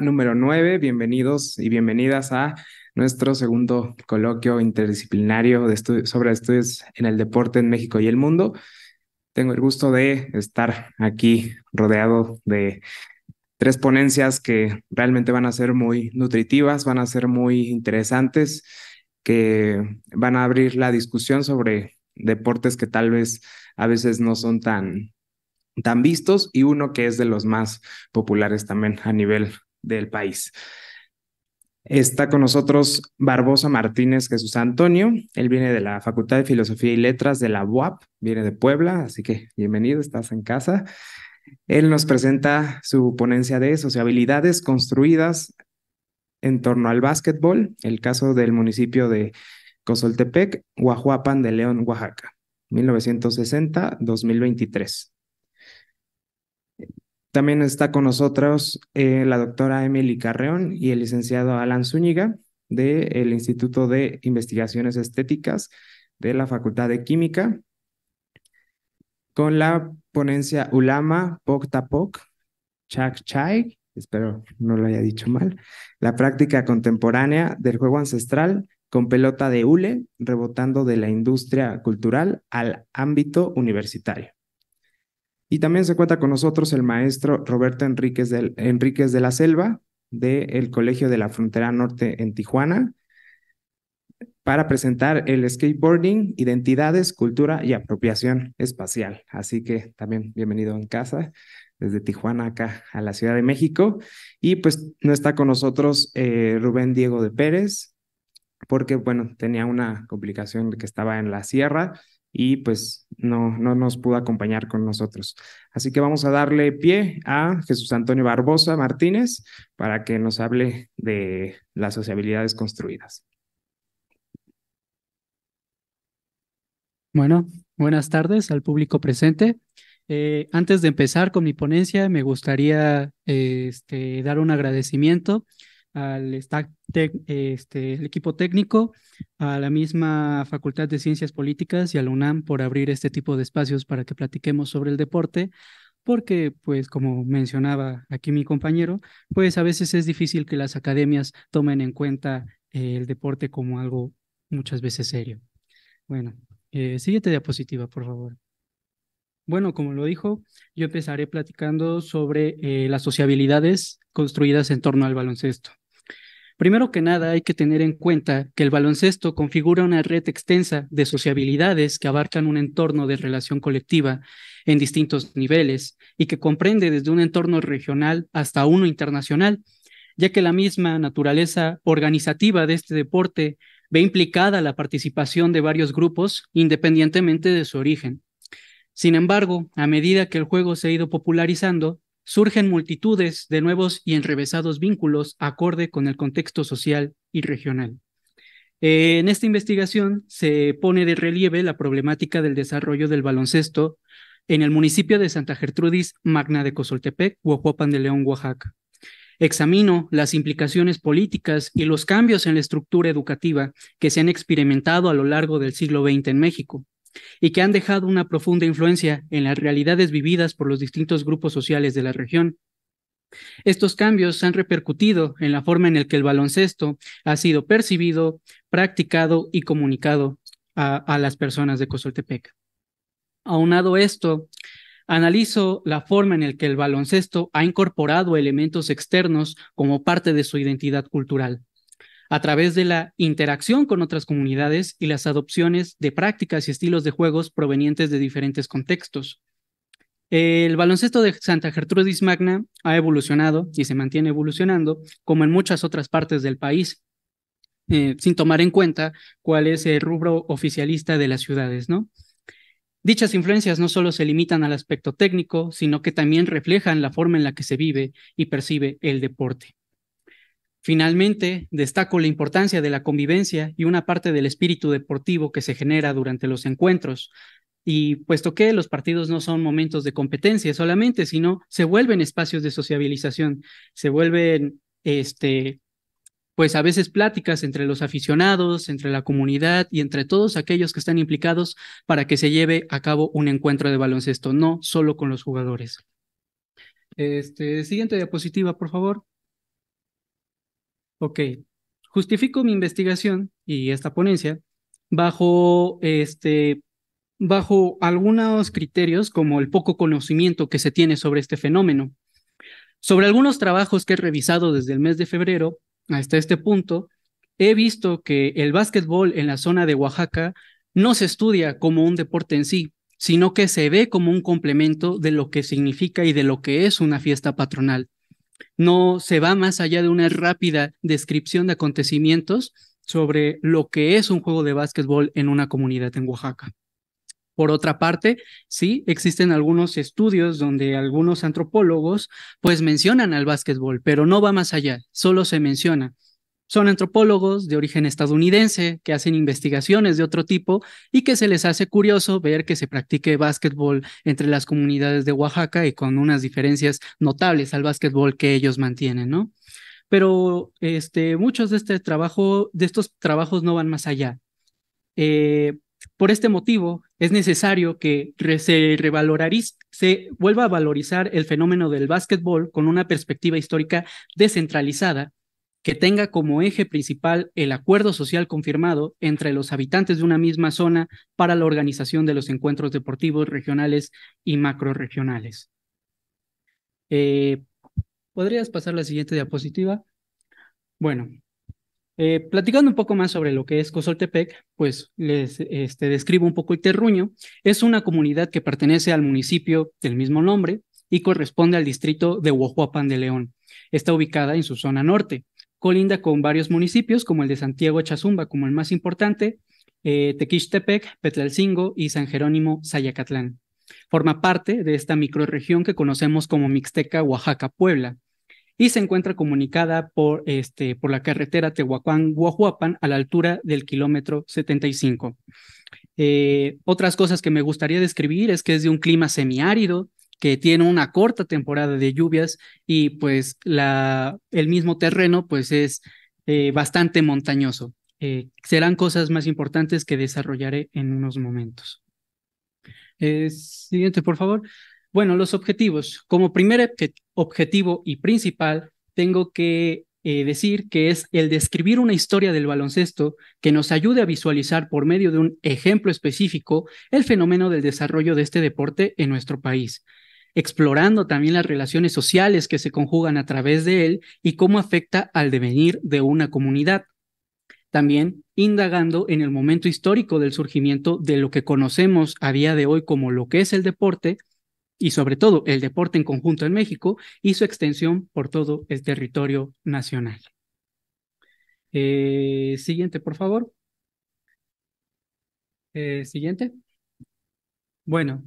número 9. Bienvenidos y bienvenidas a nuestro segundo coloquio interdisciplinario sobre estudios en el deporte en México y el mundo. Tengo el gusto de estar aquí rodeado de tres ponencias que realmente van a ser muy nutritivas, van a ser muy interesantes, que van a abrir la discusión sobre deportes que tal vez a veces no son tan tan vistos y uno que es de los más populares también a nivel del país. Está con nosotros Barbosa Martínez Jesús Antonio. Él viene de la Facultad de Filosofía y Letras de la UAP, viene de Puebla, así que bienvenido, estás en casa. Él nos presenta su ponencia de sociabilidades construidas en torno al básquetbol, el caso del municipio de Cozoltepec, Guajuapan de León, Oaxaca, 1960-2023. También está con nosotros eh, la doctora Emily Carreón y el licenciado Alan Zúñiga del Instituto de Investigaciones Estéticas de la Facultad de Química, con la ponencia Ulama Tapok Chak Chai, espero no lo haya dicho mal, la práctica contemporánea del juego ancestral con pelota de hule, rebotando de la industria cultural al ámbito universitario. Y también se cuenta con nosotros el maestro Roberto Enríquez, de la Selva, del Colegio de la Frontera Norte en Tijuana, para presentar el skateboarding, identidades, cultura y apropiación espacial. Así que también bienvenido en casa desde Tijuana acá a la Ciudad de México. Y pues no está con nosotros eh, Rubén Diego de Pérez, porque bueno, tenía una complicación que estaba en la sierra, y pues no, no nos pudo acompañar con nosotros. Así que vamos a darle pie a Jesús Antonio Barbosa Martínez para que nos hable de las sociabilidades construidas. Bueno, buenas tardes al público presente. Eh, antes de empezar con mi ponencia, me gustaría eh, este, dar un agradecimiento al stack este, el equipo técnico, a la misma Facultad de Ciencias Políticas y a la UNAM por abrir este tipo de espacios para que platiquemos sobre el deporte, porque, pues, como mencionaba aquí mi compañero, pues a veces es difícil que las academias tomen en cuenta eh, el deporte como algo muchas veces serio. Bueno, eh, siguiente diapositiva, por favor. Bueno, como lo dijo, yo empezaré platicando sobre eh, las sociabilidades construidas en torno al baloncesto. Primero que nada, hay que tener en cuenta que el baloncesto configura una red extensa de sociabilidades que abarcan un entorno de relación colectiva en distintos niveles y que comprende desde un entorno regional hasta uno internacional, ya que la misma naturaleza organizativa de este deporte ve implicada la participación de varios grupos independientemente de su origen. Sin embargo, a medida que el juego se ha ido popularizando, surgen multitudes de nuevos y enrevesados vínculos acorde con el contexto social y regional. en esta investigación se pone de relieve la problemática del desarrollo del baloncesto en el municipio de Santa Gertrudis, Magna de Cosoltepec, Huajuapan de León, Oaxaca. Examino las implicaciones políticas y los cambios en la estructura educativa que se han experimentado a lo largo del siglo XX en México, y que han dejado una profunda influencia en las realidades vividas por los distintos grupos sociales de la región. Estos cambios han repercutido en la forma en la que el baloncesto ha sido percibido, practicado y comunicado a, las personas de Cozoltepec. Aunado esto, analizo la forma en la que el baloncesto ha incorporado elementos externos como parte de su identidad cultural a través de la interacción con otras comunidades y las adopciones de prácticas y estilos de juegos provenientes de diferentes contextos. El baloncesto de Santa Gertrudis Magna ha evolucionado y se mantiene evolucionando, como en muchas otras partes del país, eh, sin tomar en cuenta cuál es el rubro oficialista de las ciudades, ¿no? Dichas influencias no solo se limitan al aspecto técnico, sino que también reflejan la forma en la que se vive y percibe el deporte. Finalmente, destaco la importancia de la convivencia y una parte del espíritu deportivo que se genera durante los encuentros. Y puesto que los partidos no son momentos de competencia solamente, sino se vuelven espacios de sociabilización, se vuelven este, pues a veces pláticas entre los aficionados, entre la comunidad y entre todos aquellos que están implicados para que se lleve a cabo un encuentro de baloncesto, no solo con los jugadores. Este, siguiente diapositiva, por favor. Ok, justifico mi investigación y esta ponencia bajo, este, bajo algunos criterios como el poco conocimiento que se tiene sobre este fenómeno. Sobre algunos trabajos que he revisado desde el mes de febrero hasta este punto, he visto que el básquetbol en la zona de Oaxaca no se estudia como un deporte en sí, sino que se ve como un complemento de lo que significa y de lo que es una fiesta patronal no se va más allá de una rápida descripción de acontecimientos sobre lo que es un juego de básquetbol en una comunidad en Oaxaca. Por otra parte, sí, existen algunos estudios donde algunos antropólogos pues mencionan al básquetbol, pero no va más allá, solo se menciona. Son antropólogos de origen estadounidense que hacen investigaciones de otro tipo y que se les hace curioso ver que se practique básquetbol entre las comunidades de Oaxaca y con unas diferencias notables al básquetbol que ellos mantienen, ¿no? Pero este, muchos de, este trabajo, de estos trabajos no van más allá. Eh, por este motivo, es necesario que se se vuelva a valorizar el fenómeno del básquetbol con una perspectiva histórica descentralizada que tenga como eje principal el acuerdo social confirmado entre los habitantes de una misma zona para la organización de los encuentros deportivos regionales y macroregionales. Eh, ¿Podrías pasar la siguiente diapositiva? Bueno, eh, platicando un poco más sobre lo que es Cosoltepec, pues les este, describo un poco el terruño. Es una comunidad que pertenece al municipio del mismo nombre y corresponde al distrito de Huajuapan de León. Está ubicada en su zona norte. Colinda con varios municipios, como el de Santiago Chazumba, como el más importante, eh, Tequistepec, Petlalcingo y San Jerónimo Sayacatlán. Forma parte de esta microrregión que conocemos como Mixteca Oaxaca-Puebla y se encuentra comunicada por, este, por la carretera tehuacán Huajuapan a la altura del kilómetro 75. Eh, otras cosas que me gustaría describir es que es de un clima semiárido, que tiene una corta temporada de lluvias y pues el mismo terreno pues es eh, bastante montañoso. Eh, serán cosas más importantes que desarrollaré en unos momentos. Eh, siguiente, por favor. Bueno, los objetivos. Como primer objetivo y principal, tengo que decir que es el describir una historia del baloncesto que nos ayude a visualizar por medio de un ejemplo específico el fenómeno del desarrollo de este deporte en nuestro país explorando también las relaciones sociales que se conjugan a través de él y cómo afecta al devenir de una comunidad. También indagando en el momento histórico del surgimiento de lo que conocemos a día de hoy como lo que es el deporte y sobre todo el deporte en conjunto en México y su extensión por todo el territorio nacional. Eh, siguiente, por favor. Eh, siguiente. Bueno,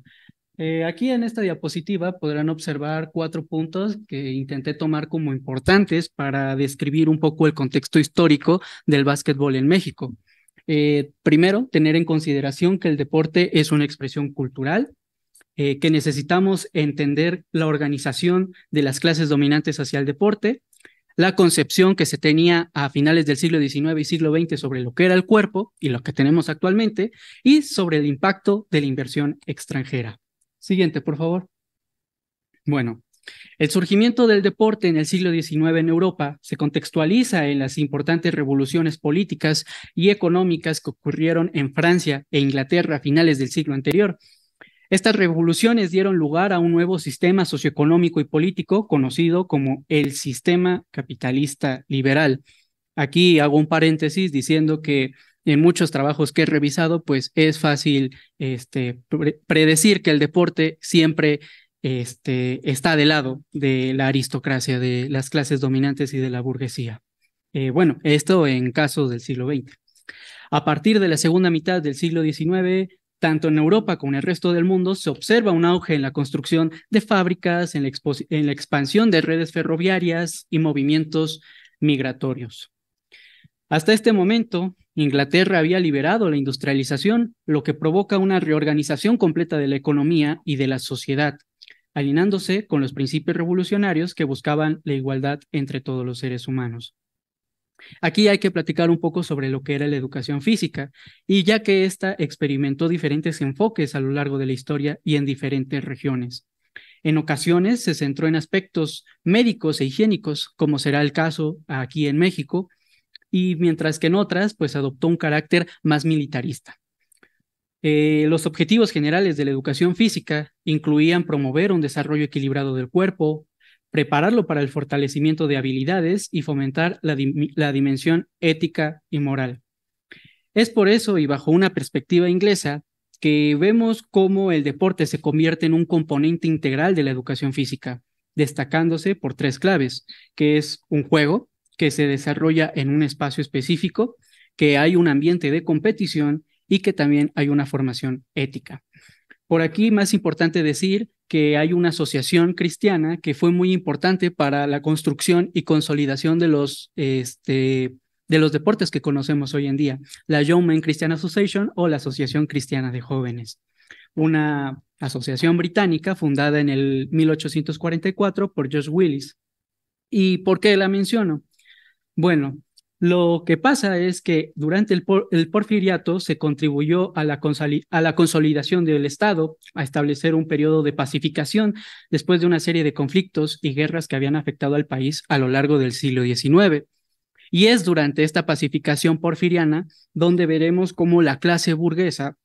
eh, aquí en esta diapositiva podrán observar cuatro puntos que intenté tomar como importantes para describir un poco el contexto histórico del básquetbol en México. Eh, primero, tener en consideración que el deporte es una expresión cultural, eh, que necesitamos entender la organización de las clases dominantes hacia el deporte, la concepción que se tenía a finales del siglo XIX y siglo XX sobre lo que era el cuerpo y lo que tenemos actualmente, y sobre el impacto de la inversión extranjera. Siguiente, por favor. Bueno, el surgimiento del deporte en el siglo XIX en Europa se contextualiza en las importantes revoluciones políticas y económicas que ocurrieron en Francia e Inglaterra a finales del siglo anterior. Estas revoluciones dieron lugar a un nuevo sistema socioeconómico y político conocido como el sistema capitalista liberal. Aquí hago un paréntesis diciendo que en muchos trabajos que he revisado, pues es fácil este, predecir que el deporte siempre este, está de lado de la aristocracia, de las clases dominantes y de la burguesía. Eh, bueno, esto en casos del siglo XX. A partir de la segunda mitad del siglo XIX, tanto en Europa como en el resto del mundo, se observa un auge en la construcción de fábricas, en la expansión de redes ferroviarias y movimientos migratorios. Hasta este momento, Inglaterra había liberado la industrialización, lo que provoca una reorganización completa de la economía y de la sociedad, alineándose con los principios revolucionarios que buscaban la igualdad entre todos los seres humanos. Aquí hay que platicar un poco sobre lo que era la educación física, y ya que ésta experimentó diferentes enfoques a lo largo de la historia y en diferentes regiones. En ocasiones se centró en aspectos médicos e higiénicos, como será el caso aquí en México, y mientras que en otras, pues adoptó un carácter más militarista. Eh, los objetivos generales de la educación física incluían promover un desarrollo equilibrado del cuerpo, prepararlo para el fortalecimiento de habilidades y fomentar la, la dimensión ética y moral. Es por eso, y bajo una perspectiva inglesa, que vemos cómo el deporte se convierte en un componente integral de la educación física, destacándose por tres claves, que es un juego, que se desarrolla en un espacio específico, que hay un ambiente de competición y que también hay una formación ética. Por aquí, más importante decir que hay una asociación cristiana que fue muy importante para la construcción y consolidación de los, este, de los deportes que conocemos hoy en día, la Young Men Christian Association o la Asociación Cristiana de Jóvenes, una asociación británica fundada en el 1844 por George Willis. ¿Y por qué la menciono? Bueno, lo que pasa es que durante el, porfiriato se contribuyó a la, a la, consolidación del Estado, a establecer un periodo de pacificación después de una serie de conflictos y guerras que habían afectado al país a lo largo del siglo XIX. Y es durante esta pacificación porfiriana donde veremos cómo la clase burguesa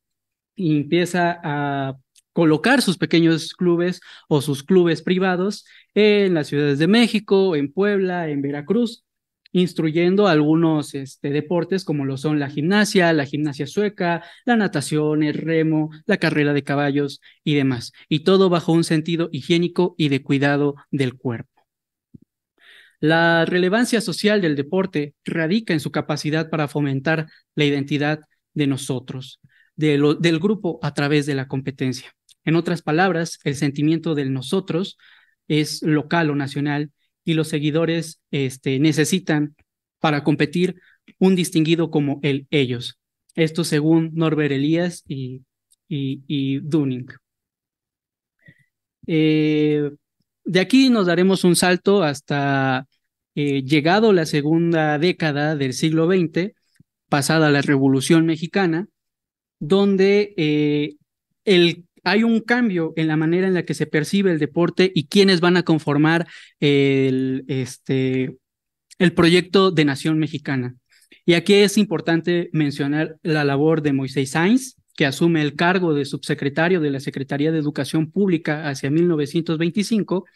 empieza a colocar sus pequeños clubes o sus clubes privados en las ciudades de México, en Puebla, en Veracruz, instruyendo algunos este, deportes como lo son la gimnasia, la gimnasia sueca, la natación, el remo, la carrera de caballos y demás. Y todo bajo un sentido higiénico y de cuidado del cuerpo. La relevancia social del deporte radica en su capacidad para fomentar la identidad de nosotros, del grupo a través de la competencia. En otras palabras, el sentimiento del nosotros es local o nacional y los seguidores este, necesitan para competir un distinguido como el ellos. Esto según Norbert Elías y, y, Dunning. Eh, de aquí nos daremos un salto hasta eh, llegado la segunda década del siglo XX, pasada la Revolución Mexicana, donde eh, el hay un cambio en la manera en la que se percibe el deporte y quiénes van a conformar este, el, proyecto de Nación Mexicana. Y aquí es importante mencionar la labor de Moisés Sainz, que asume el cargo de subsecretario de la Secretaría de Educación Pública hacia 1925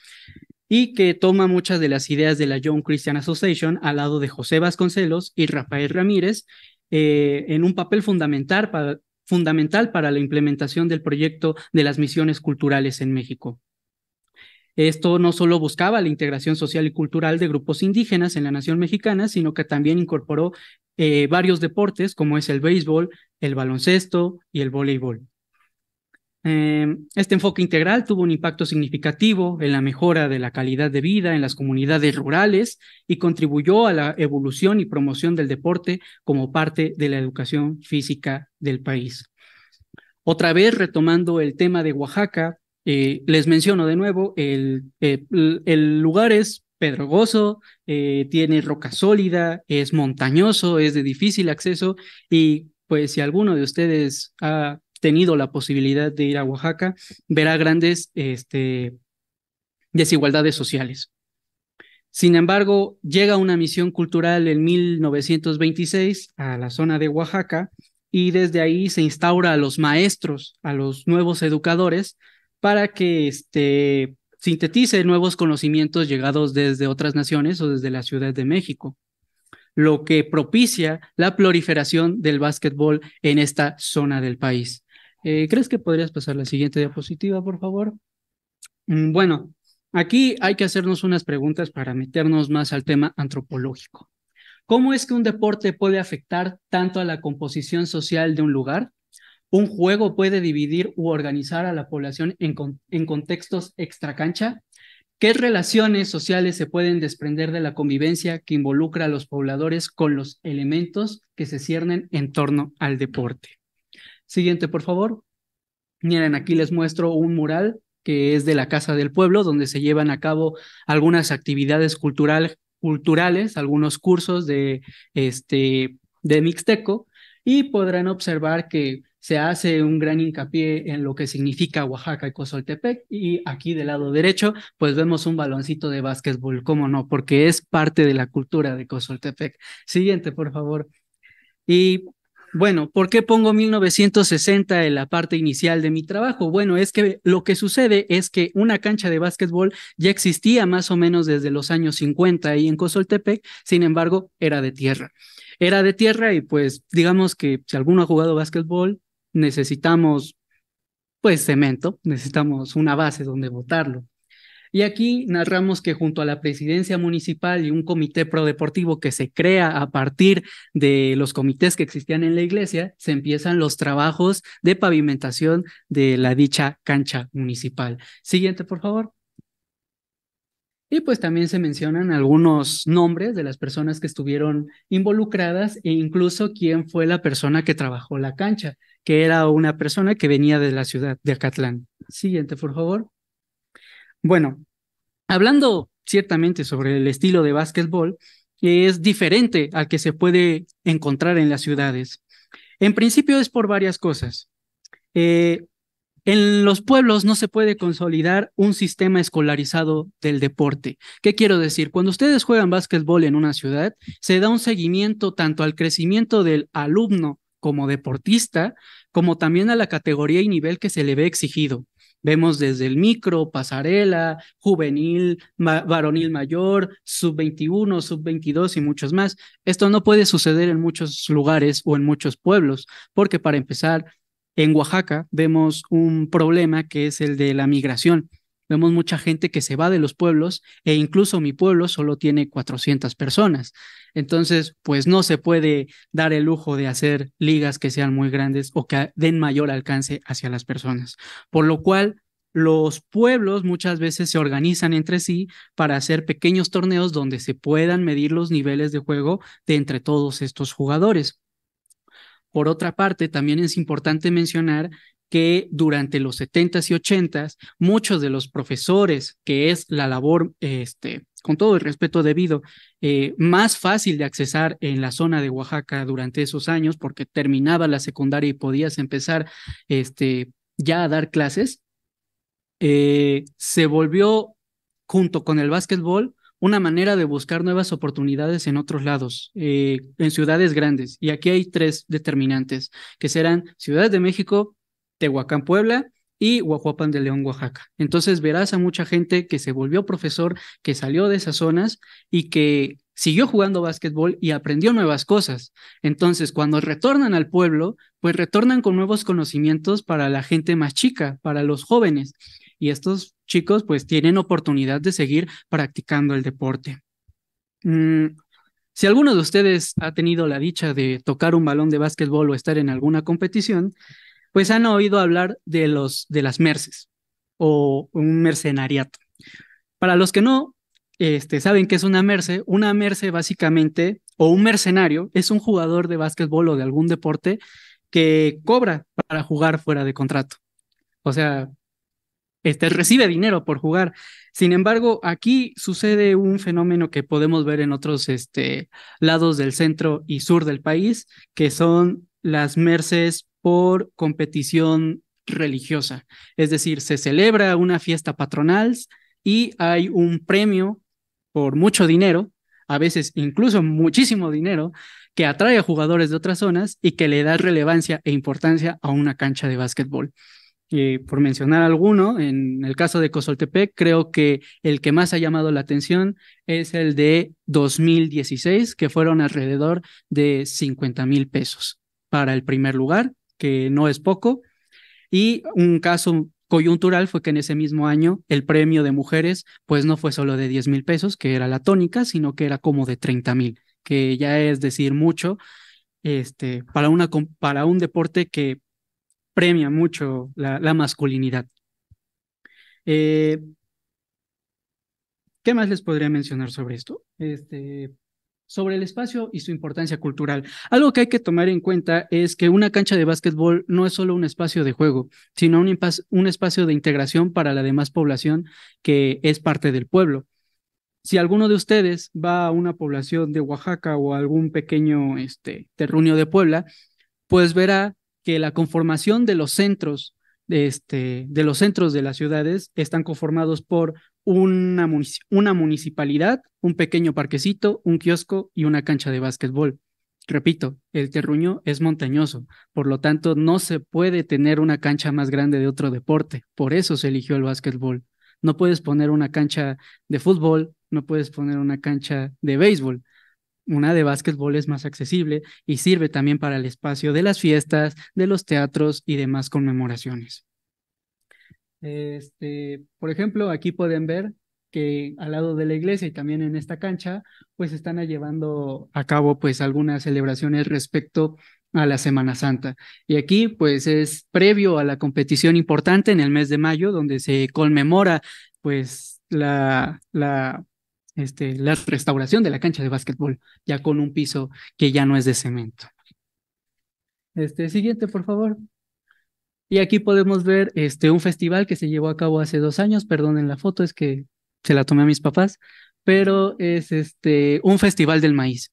y que toma muchas de las ideas de la Young Christian Association al lado de José Vasconcelos y Rafael Ramírez eh, en un papel fundamental para, fundamental para la implementación del proyecto de las misiones culturales en México. Esto no solo buscaba la integración social y cultural de grupos indígenas en la nación mexicana, sino que también incorporó eh, varios deportes como es el béisbol, el baloncesto y el voleibol. Em, este enfoque integral tuvo un impacto significativo en la mejora de la calidad de vida en las comunidades rurales y contribuyó a la evolución y promoción del deporte como parte de la educación física del país. Otra vez, retomando el tema de Oaxaca, eh, les menciono de nuevo, el, eh, lugar es pedregoso, eh, tiene roca sólida, es montañoso, es de difícil acceso y pues si alguno de ustedes ha tenido la posibilidad de ir a Oaxaca, verá grandes este, desigualdades sociales. Sin embargo, llega una misión cultural en 1926 a la zona de Oaxaca y desde ahí se instaura a los maestros, a los nuevos educadores, para que este, sintetice nuevos conocimientos llegados desde otras naciones o desde la Ciudad de México, lo que propicia la proliferación del básquetbol en esta zona del país. Eh, ¿Crees que podrías pasar la siguiente diapositiva, por favor? Mm, bueno, aquí hay que hacernos unas preguntas para meternos más al tema antropológico. ¿Cómo es que un deporte puede afectar tanto a la composición social de un lugar? ¿Un juego puede dividir u organizar a la población en, en contextos extracancha? ¿Qué relaciones sociales se pueden desprender de la convivencia que involucra a los pobladores con los elementos que se ciernen en torno al deporte? Siguiente, por favor. Miren, aquí les muestro un mural que es de la Casa del Pueblo, donde se llevan a cabo algunas actividades culturales, algunos cursos de, este, de Mixteco, y podrán observar que se hace un gran hincapié en lo que significa Oaxaca y Cozoltepec, y aquí del lado derecho, pues vemos un baloncito de básquetbol, cómo no, porque es parte de la cultura de Cozoltepec. Siguiente, por favor. Y bueno, ¿por qué pongo 1960 en la parte inicial de mi trabajo? Bueno, es que lo que sucede es que una cancha de básquetbol ya existía más o menos desde los años 50 ahí en Cozoltepec, sin embargo, era de tierra. Era de tierra y pues digamos que si alguno ha jugado básquetbol, necesitamos pues cemento, necesitamos una base donde botarlo. Y aquí narramos que junto a la presidencia municipal y un comité prodeportivo que se crea a partir de los comités que existían en la iglesia, se empiezan los trabajos de pavimentación de la dicha cancha municipal. Siguiente, por favor. Y pues también se mencionan algunos nombres de las personas que estuvieron involucradas e incluso quién fue la persona que trabajó la cancha, que era una persona que venía de la ciudad de Acatlán. Siguiente, por favor. Bueno, hablando ciertamente sobre el estilo de básquetbol, es diferente al que se puede encontrar en las ciudades. En principio es por varias cosas. Eh, en los pueblos no se puede consolidar un sistema escolarizado del deporte. ¿Qué quiero decir? Cuando ustedes juegan básquetbol en una ciudad, se da un seguimiento tanto al crecimiento del alumno como deportista, como también a la categoría y nivel que se le ve exigido. Vemos desde el micro, pasarela, juvenil, varonil mayor, sub-21, sub-22 y muchos más. Esto no puede suceder en muchos lugares o en muchos pueblos, porque para empezar, en Oaxaca vemos un problema que es el de la migración. Vemos mucha gente que se va de los pueblos e incluso mi pueblo solo tiene 400 personas. Entonces, pues no se puede dar el lujo de hacer ligas que sean muy grandes o que den mayor alcance hacia las personas. Por lo cual, los pueblos muchas veces se organizan entre sí para hacer pequeños torneos donde se puedan medir los niveles de juego de entre todos estos jugadores. Por otra parte, también es importante mencionar que durante los 70s y 80s, muchos de los profesores, que es la labor este, con todo el respeto debido, eh, más fácil de accesar en la zona de Oaxaca durante esos años, porque terminaba la secundaria y podías empezar este, ya a dar clases, eh, se volvió, junto con el básquetbol, una manera de buscar nuevas oportunidades en otros lados, eh, en ciudades grandes. Y aquí hay tres determinantes, que serán Ciudad de México, Tehuacán, Puebla y Guajuapan de León, Oaxaca. Entonces verás a mucha gente que se volvió profesor, que salió de esas zonas y que siguió jugando básquetbol y aprendió nuevas cosas. Entonces, cuando retornan al pueblo, pues retornan con nuevos conocimientos para la gente más chica, para los jóvenes. Y estos chicos pues tienen oportunidad de seguir practicando el deporte. Mm, si alguno de ustedes ha tenido la dicha de tocar un balón de básquetbol o estar en alguna competición, pues han oído hablar de, los, de las merces o un mercenariato. Para los que no este, saben qué es una merce, una merce básicamente, o un mercenario, es un jugador de básquetbol o de algún deporte que cobra para jugar fuera de contrato. O sea, este, recibe dinero por jugar. Sin embargo, aquí sucede un fenómeno que podemos ver en otros este, lados del centro y sur del país, que son las merces por competición religiosa. Es decir, se celebra una fiesta patronal y hay un premio por mucho dinero, a veces incluso muchísimo dinero, que atrae a jugadores de otras zonas y que le da relevancia e importancia a una cancha de básquetbol. Eh, por mencionar alguno, en el caso de Cosoltepec, creo que el que más ha llamado la atención es el de 2016, que fueron alrededor de 50 mil pesos para el primer lugar que no es poco. Y un caso coyuntural fue que en ese mismo año el premio de mujeres pues no fue solo de 10 mil pesos, que era la tónica, sino que era como de 30 mil, que ya es decir mucho este, para, una, para un deporte que premia mucho la, masculinidad. Eh, ¿Qué más les podría mencionar sobre esto? Este, sobre el espacio y su importancia cultural. Algo que hay que tomar en cuenta es que una cancha de básquetbol no es solo un espacio de juego, sino un, espacio de integración para la demás población que es parte del pueblo. Si alguno de ustedes va a una población de Oaxaca o a algún pequeño este, terruño de Puebla, pues verá que la conformación de los centros este, de los centros de las ciudades están conformados por una, municipalidad, un pequeño parquecito, un kiosco y una cancha de básquetbol. Repito, el terruño es montañoso, por lo tanto no se puede tener una cancha más grande de otro deporte, por eso se eligió el básquetbol. No puedes poner una cancha de fútbol, no puedes poner una cancha de béisbol. Una de básquetbol es más accesible y sirve también para el espacio de las fiestas, de los teatros y demás conmemoraciones. Este, por ejemplo, aquí pueden ver que al lado de la iglesia y también en esta cancha, pues están llevando a cabo pues algunas celebraciones respecto a la Semana Santa. Y aquí pues es previo a la competición importante en el mes de mayo, donde se conmemora pues la, la, este, la restauración de la cancha de básquetbol, ya con un piso que ya no es de cemento. Este, siguiente, por favor. Y aquí podemos ver este, un festival que se llevó a cabo hace dos años, perdonen la foto, es que se la tomé a mis papás, pero es este, un festival del maíz.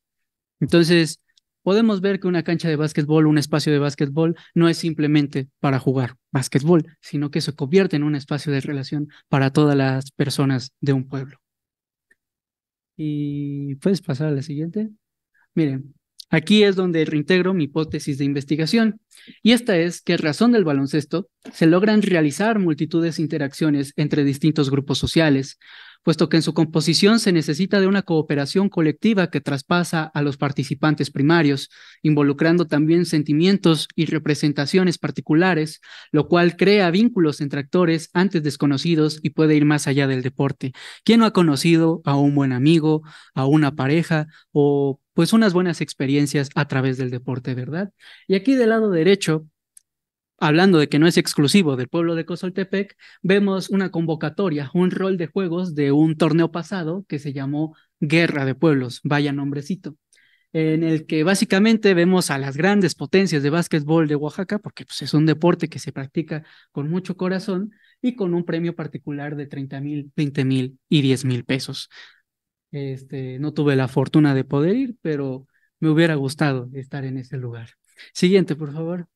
Entonces, podemos ver que una cancha de básquetbol, un espacio de básquetbol, no es simplemente para jugar básquetbol, sino que se convierte en un espacio de relación para todas las personas de un pueblo. Y puedes pasar a la siguiente. Miren, Aquí es donde reintegro mi hipótesis de investigación, y esta es que razón del baloncesto se logran realizar multitudes de interacciones entre distintos grupos sociales, puesto que en su composición se necesita de una cooperación colectiva que traspasa a los participantes primarios, involucrando también sentimientos y representaciones particulares, lo cual crea vínculos entre actores antes desconocidos y puede ir más allá del deporte. ¿Quién no ha conocido a un buen amigo, a una pareja o pues unas buenas experiencias a través del deporte, ¿verdad? Y aquí del lado derecho hablando de que no es exclusivo del pueblo de Cozoltepec, vemos una convocatoria, un rol de juegos de un torneo pasado que se llamó Guerra de Pueblos, vaya nombrecito, en el que básicamente vemos a las grandes potencias de básquetbol de Oaxaca, porque pues, es un deporte que se practica con mucho corazón y con un premio particular de 30 mil, 20 mil y 10 mil pesos. Este, no tuve la fortuna de poder ir, pero me hubiera gustado estar en ese lugar. Siguiente, por favor.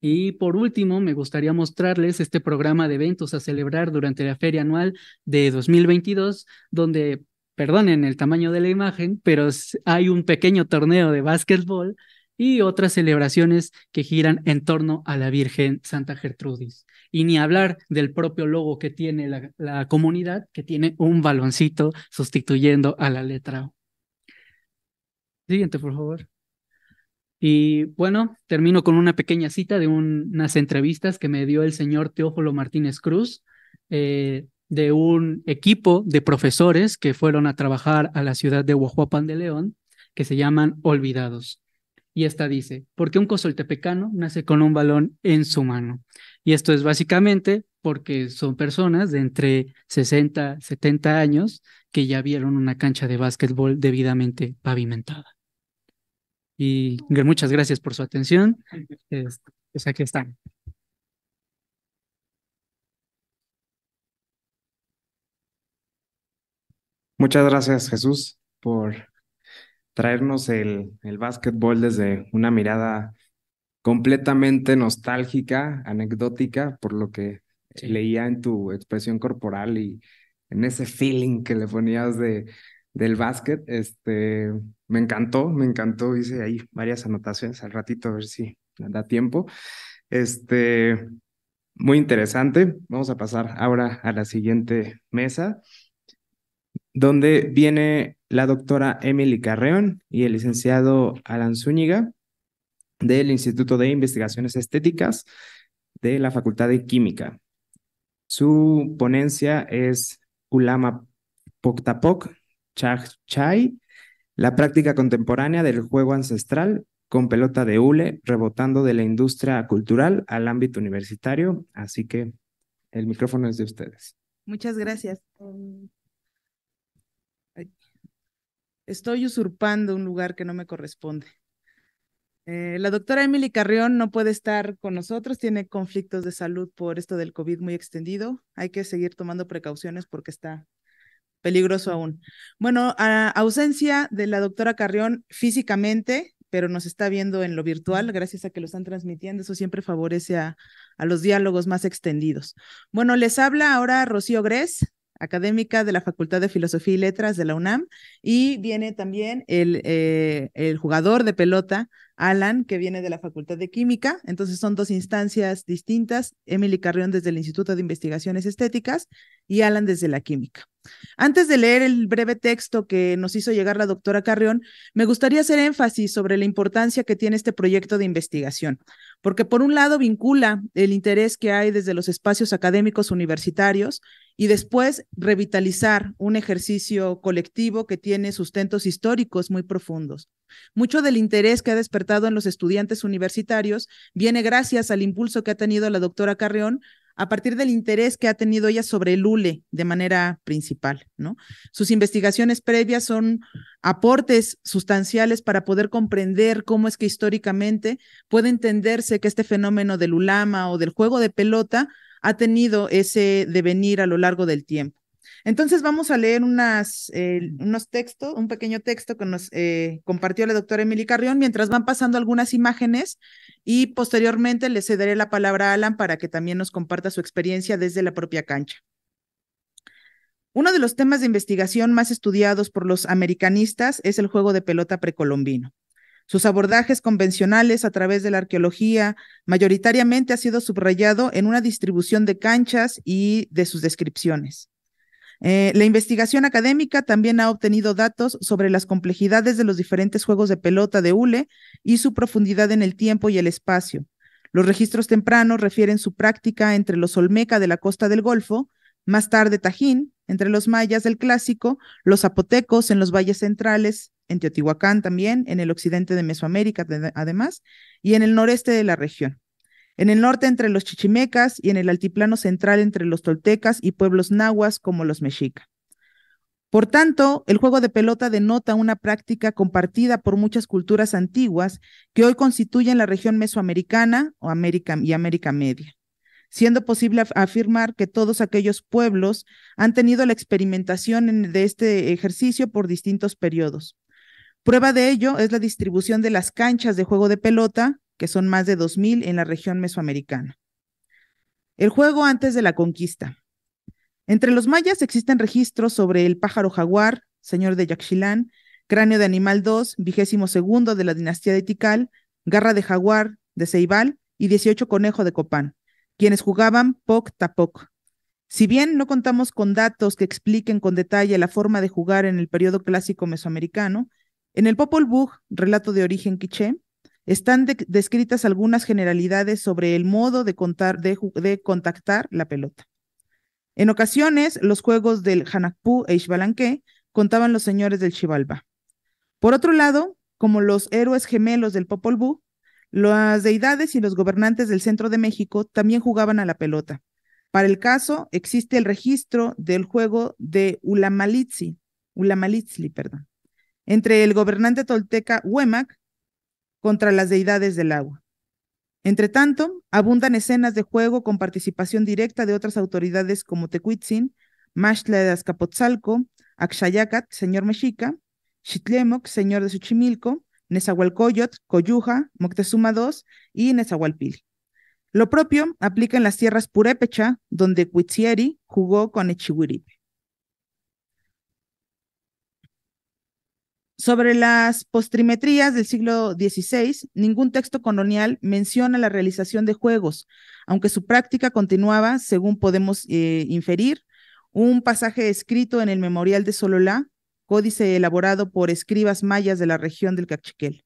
Y por último, me gustaría mostrarles este programa de eventos a celebrar durante la feria anual de 2022, donde, perdonen el tamaño de la imagen, pero hay un pequeño torneo de básquetbol y otras celebraciones que giran en torno a la Virgen Santa Gertrudis. Y ni hablar del propio logo que tiene la, la comunidad, que tiene un baloncito sustituyendo a la letra O. Siguiente, por favor. Y bueno, termino con una pequeña cita de unas entrevistas que me dio el señor Teófilo Martínez Cruz eh, de un equipo de profesores que fueron a trabajar a la ciudad de Huajuapan de León, que se llaman Olvidados. Y esta dice, porque un cosoltepecano nace con un balón en su mano. Y esto es básicamente porque son personas de entre 60, 70 años que ya vieron una cancha de básquetbol debidamente pavimentada. Y muchas gracias por su atención. Este, pues aquí están. Muchas gracias, Jesús, por traernos el, el básquetbol desde una mirada completamente nostálgica, anecdótica, por lo que leía en tu expresión corporal y en ese feeling que le ponías de, del básquet. Este, me encantó, me encantó. Hice ahí varias anotaciones al ratito, a ver si da tiempo. Este, muy interesante. Vamos a pasar ahora a la siguiente mesa, donde viene la doctora Emily Carreón y el licenciado Alan Zúñiga del Instituto de Investigaciones Estéticas de la Facultad de Química. Su ponencia es Ulama Poktapok, Chag Chai la práctica contemporánea del juego ancestral con pelota de hule, rebotando de la industria cultural al ámbito universitario. Así que el micrófono es de ustedes. Muchas gracias. Estoy usurpando un lugar que no me corresponde. Eh, la doctora Emily Carrión no puede estar con nosotros, tiene conflictos de salud por esto del COVID muy extendido. Hay que seguir tomando precauciones porque está peligroso aún. Bueno, ausencia de la doctora Carrión físicamente, pero nos está viendo en lo virtual, gracias a que lo están transmitiendo, eso siempre favorece a, los diálogos más extendidos. Bueno, les habla ahora Rocío Gres, académica de la Facultad de Filosofía y Letras de la UNAM, y viene también el eh, jugador de pelota Alan, que viene de la Facultad de Química, entonces son dos instancias distintas, Emily Carrión desde el Instituto de Investigaciones Estéticas y Alan desde la Química. Antes de leer el breve texto que nos hizo llegar la doctora Carrión, me gustaría hacer énfasis sobre la importancia que tiene este proyecto de investigación porque por un lado vincula el interés que hay desde los espacios académicos universitarios y después revitalizar un ejercicio colectivo que tiene sustentos históricos muy profundos. Mucho del interés que ha despertado en los estudiantes universitarios viene gracias al impulso que ha tenido la doctora Carrión a partir del interés que ha tenido ella sobre el ULE de manera principal, ¿no? Sus investigaciones previas son aportes sustanciales para poder comprender cómo es que históricamente puede entenderse que este fenómeno del ulama o del juego de pelota ha tenido ese devenir a lo largo del tiempo. Entonces vamos a leer eh, unos textos, un pequeño texto que nos eh, compartió la doctora Emily Carrión mientras van pasando algunas imágenes y posteriormente le cederé la palabra a Alan para que también nos comparta su experiencia desde la propia cancha. Uno de los temas de investigación más estudiados por los americanistas es el juego de pelota precolombino. Sus abordajes convencionales a través de la arqueología mayoritariamente ha sido subrayado en una distribución de canchas y de sus descripciones. Eh, la investigación académica también ha obtenido datos sobre las complejidades de los diferentes juegos de pelota de hule y su profundidad en el tiempo y el espacio. Los registros tempranos refieren su práctica entre los Olmeca de la costa del Golfo, más tarde Tajín, entre los mayas del Clásico, los zapotecos en los valles centrales, en Teotihuacán también, en el occidente de Mesoamérica además, y en el noreste de la región. En el norte entre los chichimecas y en el altiplano central entre los toltecas y pueblos nahuas como los mexica. Por tanto, el juego de pelota denota una práctica compartida por muchas culturas antiguas que hoy constituyen la región mesoamericana o América y América Media, siendo posible afirmar que todos aquellos pueblos han tenido la experimentación de este ejercicio por distintos periodos. Prueba de ello es la distribución de las canchas de juego de pelota que son más de 2.000 en la región mesoamericana. El juego antes de la conquista. Entre los mayas existen registros sobre el pájaro jaguar, señor de Yaxchilán, cráneo de animal 2, vigésimo segundo de la dinastía de Tikal, garra de jaguar de Ceibal y 18 conejo de Copán, quienes jugaban poc tapoc. Si bien no contamos con datos que expliquen con detalle la forma de jugar en el periodo clásico mesoamericano, en el Popol Vuh, relato de origen quiché, están descritas algunas generalidades sobre el modo de, contar, de, contactar la pelota. En ocasiones, los juegos del Hanakpu e Ishbalanque contaban los señores del Chivalba. Por otro lado, como los héroes gemelos del Popol Vuh, las deidades y los gobernantes del centro de México también jugaban a la pelota. Para el caso, existe el registro del juego de Ulamalitzi, Ulamalitzli, perdón, entre el gobernante tolteca Huemac contra las deidades del agua. Entre tanto, abundan escenas de juego con participación directa de otras autoridades como Tecuitzin, Mashle de Azcapotzalco, Axayacat, señor mexica, Xitlemoc, señor de Xochimilco, Nezahualcóyotl, Coyuja, Moctezuma II y Nezahualpil. Lo propio aplica en las tierras Purépecha, donde Cuitzieri jugó con Echihuiripe. Sobre las postrimetrías del siglo XVI, ningún texto colonial menciona la realización de juegos, aunque su práctica continuaba, según podemos eh, inferir, un pasaje escrito en el Memorial de Sololá, códice elaborado por escribas mayas de la región del Cachiquel.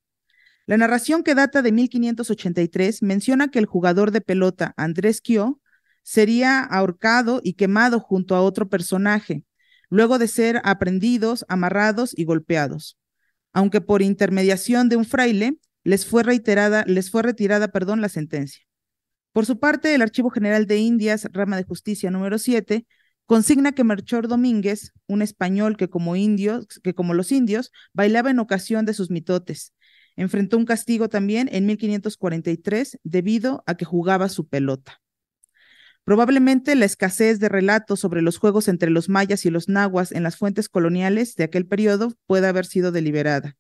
La narración que data de 1583 menciona que el jugador de pelota Andrés Quio sería ahorcado y quemado junto a otro personaje, luego de ser aprendidos, amarrados y golpeados aunque por intermediación de un fraile les fue reiterada, les fue retirada, perdón, la sentencia. Por su parte, el Archivo General de Indias, rama de justicia número 7, consigna que Merchor Domínguez, un español que como indios, que como los indios, bailaba en ocasión de sus mitotes, enfrentó un castigo también en 1543 debido a que jugaba su pelota. Probablemente la escasez de relatos sobre los juegos entre los mayas y los nahuas en las fuentes coloniales de aquel periodo puede haber sido deliberada,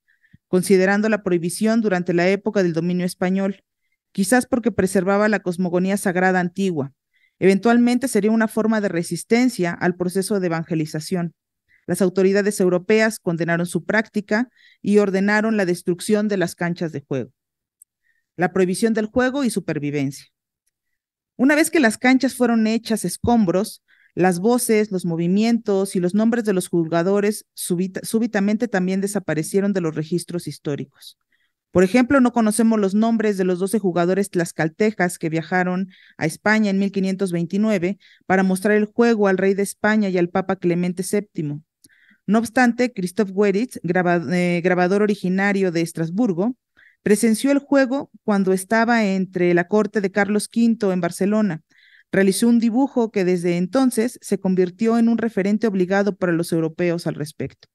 considerando la prohibición durante la época del dominio español, quizás porque preservaba la cosmogonía sagrada antigua. Eventualmente sería una forma de resistencia al proceso de evangelización. Las autoridades europeas condenaron su práctica y ordenaron la destrucción de las canchas de juego. La prohibición del juego y supervivencia. Una vez que las canchas fueron hechas escombros, las voces, los movimientos y los nombres de los jugadores súbitamente también desaparecieron de los registros históricos. Por ejemplo, no conocemos los nombres de los 12 jugadores tlaxcaltecas que viajaron a España en 1529 para mostrar el juego al rey de España y al papa Clemente VII. No obstante, Christoph Weritz, eh, grabador originario de Estrasburgo, Presenció el juego cuando estaba entre la corte de Carlos V en Barcelona. Realizó un dibujo que desde entonces se convirtió en un referente obligado para los europeos al respecto.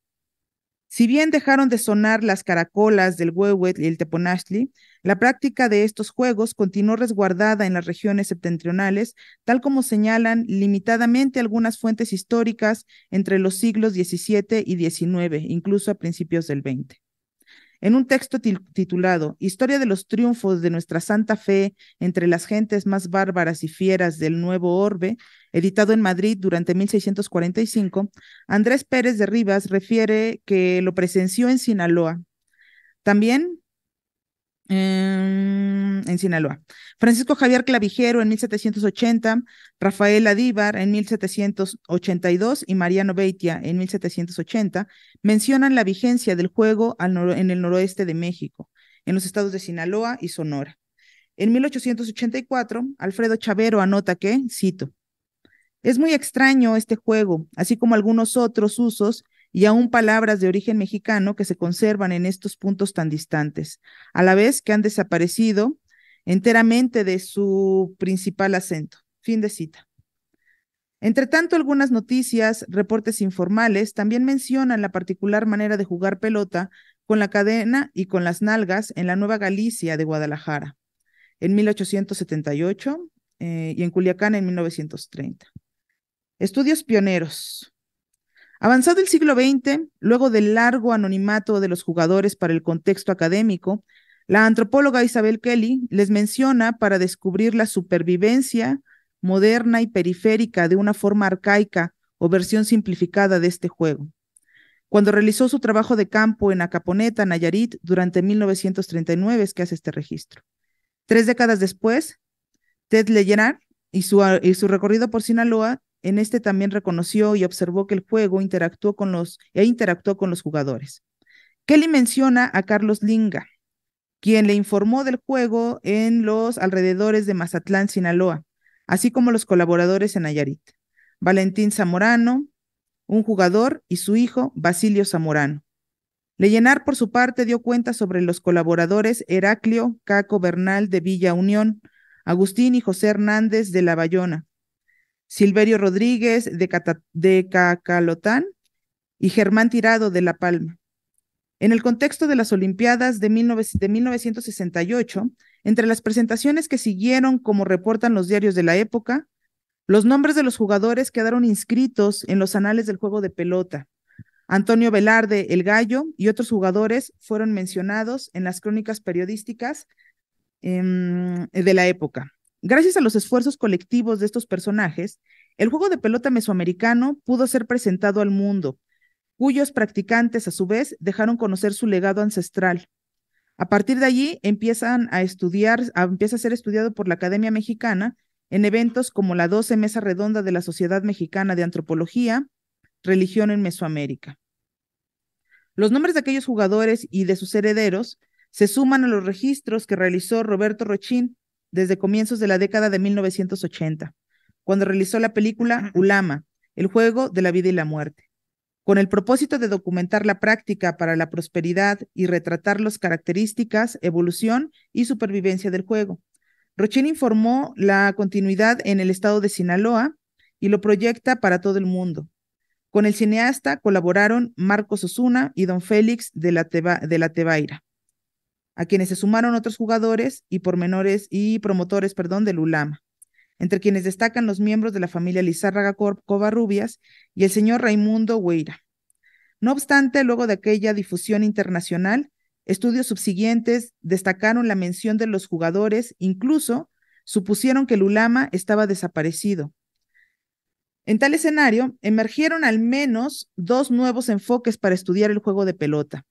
Si bien dejaron de sonar las caracolas del Huehuet y el Teponachli, la práctica de estos juegos continuó resguardada en las regiones septentrionales, tal como señalan limitadamente algunas fuentes históricas entre los siglos XVII y XIX, incluso a principios del XX. En un texto titulado Historia de los triunfos de nuestra santa fe entre las gentes más bárbaras y fieras del nuevo orbe, editado en Madrid durante 1645, Andrés Pérez de Rivas refiere que lo presenció en Sinaloa. También en, Sinaloa. Francisco Javier Clavijero en 1780, Rafael Adíbar en 1782 y Mariano Beitia en 1780 mencionan la vigencia del juego en el noroeste de México, en los estados de Sinaloa y Sonora. En 1884, Alfredo Chavero anota que, cito, es muy extraño este juego, así como algunos otros usos y aún palabras de origen mexicano que se conservan en estos puntos tan distantes, a la vez que han desaparecido enteramente de su principal acento. Fin de cita. Entre tanto, algunas noticias, reportes informales, también mencionan la particular manera de jugar pelota con la cadena y con las nalgas en la Nueva Galicia de Guadalajara, en 1878 eh, y en Culiacán en 1930. Estudios pioneros. Avanzado el siglo XX, luego del largo anonimato de los jugadores para el contexto académico, la antropóloga Isabel Kelly les menciona para descubrir la supervivencia moderna y periférica de una forma arcaica o versión simplificada de este juego. Cuando realizó su trabajo de campo en Acaponeta, Nayarit, durante 1939 es que hace este registro. Tres décadas después, Ted Leyenar y y su recorrido por Sinaloa en este también reconoció y observó que el juego interactuó con los, e interactuó con los jugadores. Kelly menciona a Carlos Linga, quien le informó del juego en los alrededores de Mazatlán, Sinaloa, así como los colaboradores en Nayarit. Valentín Zamorano, un jugador, y su hijo, Basilio Zamorano. Leyenar, por su parte, dio cuenta sobre los colaboradores Heraclio Caco Bernal de Villa Unión, Agustín y José Hernández de La Bayona, Silverio Rodríguez de, Cacalotán y Germán Tirado de La Palma. En el contexto de las Olimpiadas de, 1968, entre las presentaciones que siguieron, como reportan los diarios de la época, los nombres de los jugadores quedaron inscritos en los anales del juego de pelota. Antonio Velarde, el Gallo, y otros jugadores fueron mencionados en las crónicas periodísticas em, de la época. Gracias a los esfuerzos colectivos de estos personajes, el juego de pelota mesoamericano pudo ser presentado al mundo, cuyos practicantes a su vez dejaron conocer su legado ancestral. A partir de allí empiezan a estudiar, empieza a ser estudiado por la Academia Mexicana en eventos como la 12 Mesa Redonda de la Sociedad Mexicana de Antropología, Religión en Mesoamérica. Los nombres de aquellos jugadores y de sus herederos se suman a los registros que realizó Roberto Rochín desde comienzos de la década de 1980, cuando realizó la película Ulama, el juego de la vida y la muerte, con el propósito de documentar la práctica para la prosperidad y retratar las características, evolución y supervivencia del juego. Rochín informó la continuidad en el estado de Sinaloa y lo proyecta para todo el mundo. Con el cineasta colaboraron Marcos Osuna y don Félix de la, Teba, de la a quienes se sumaron otros jugadores y pormenores y promotores, perdón, del ULAMA, entre quienes destacan los miembros de la familia Lizárraga Covarrubias y el señor Raimundo Gueira. No obstante, luego de aquella difusión internacional, estudios subsiguientes destacaron la mención de los jugadores, incluso supusieron que el estaba desaparecido. En tal escenario, emergieron al menos dos nuevos enfoques para estudiar el juego de pelota.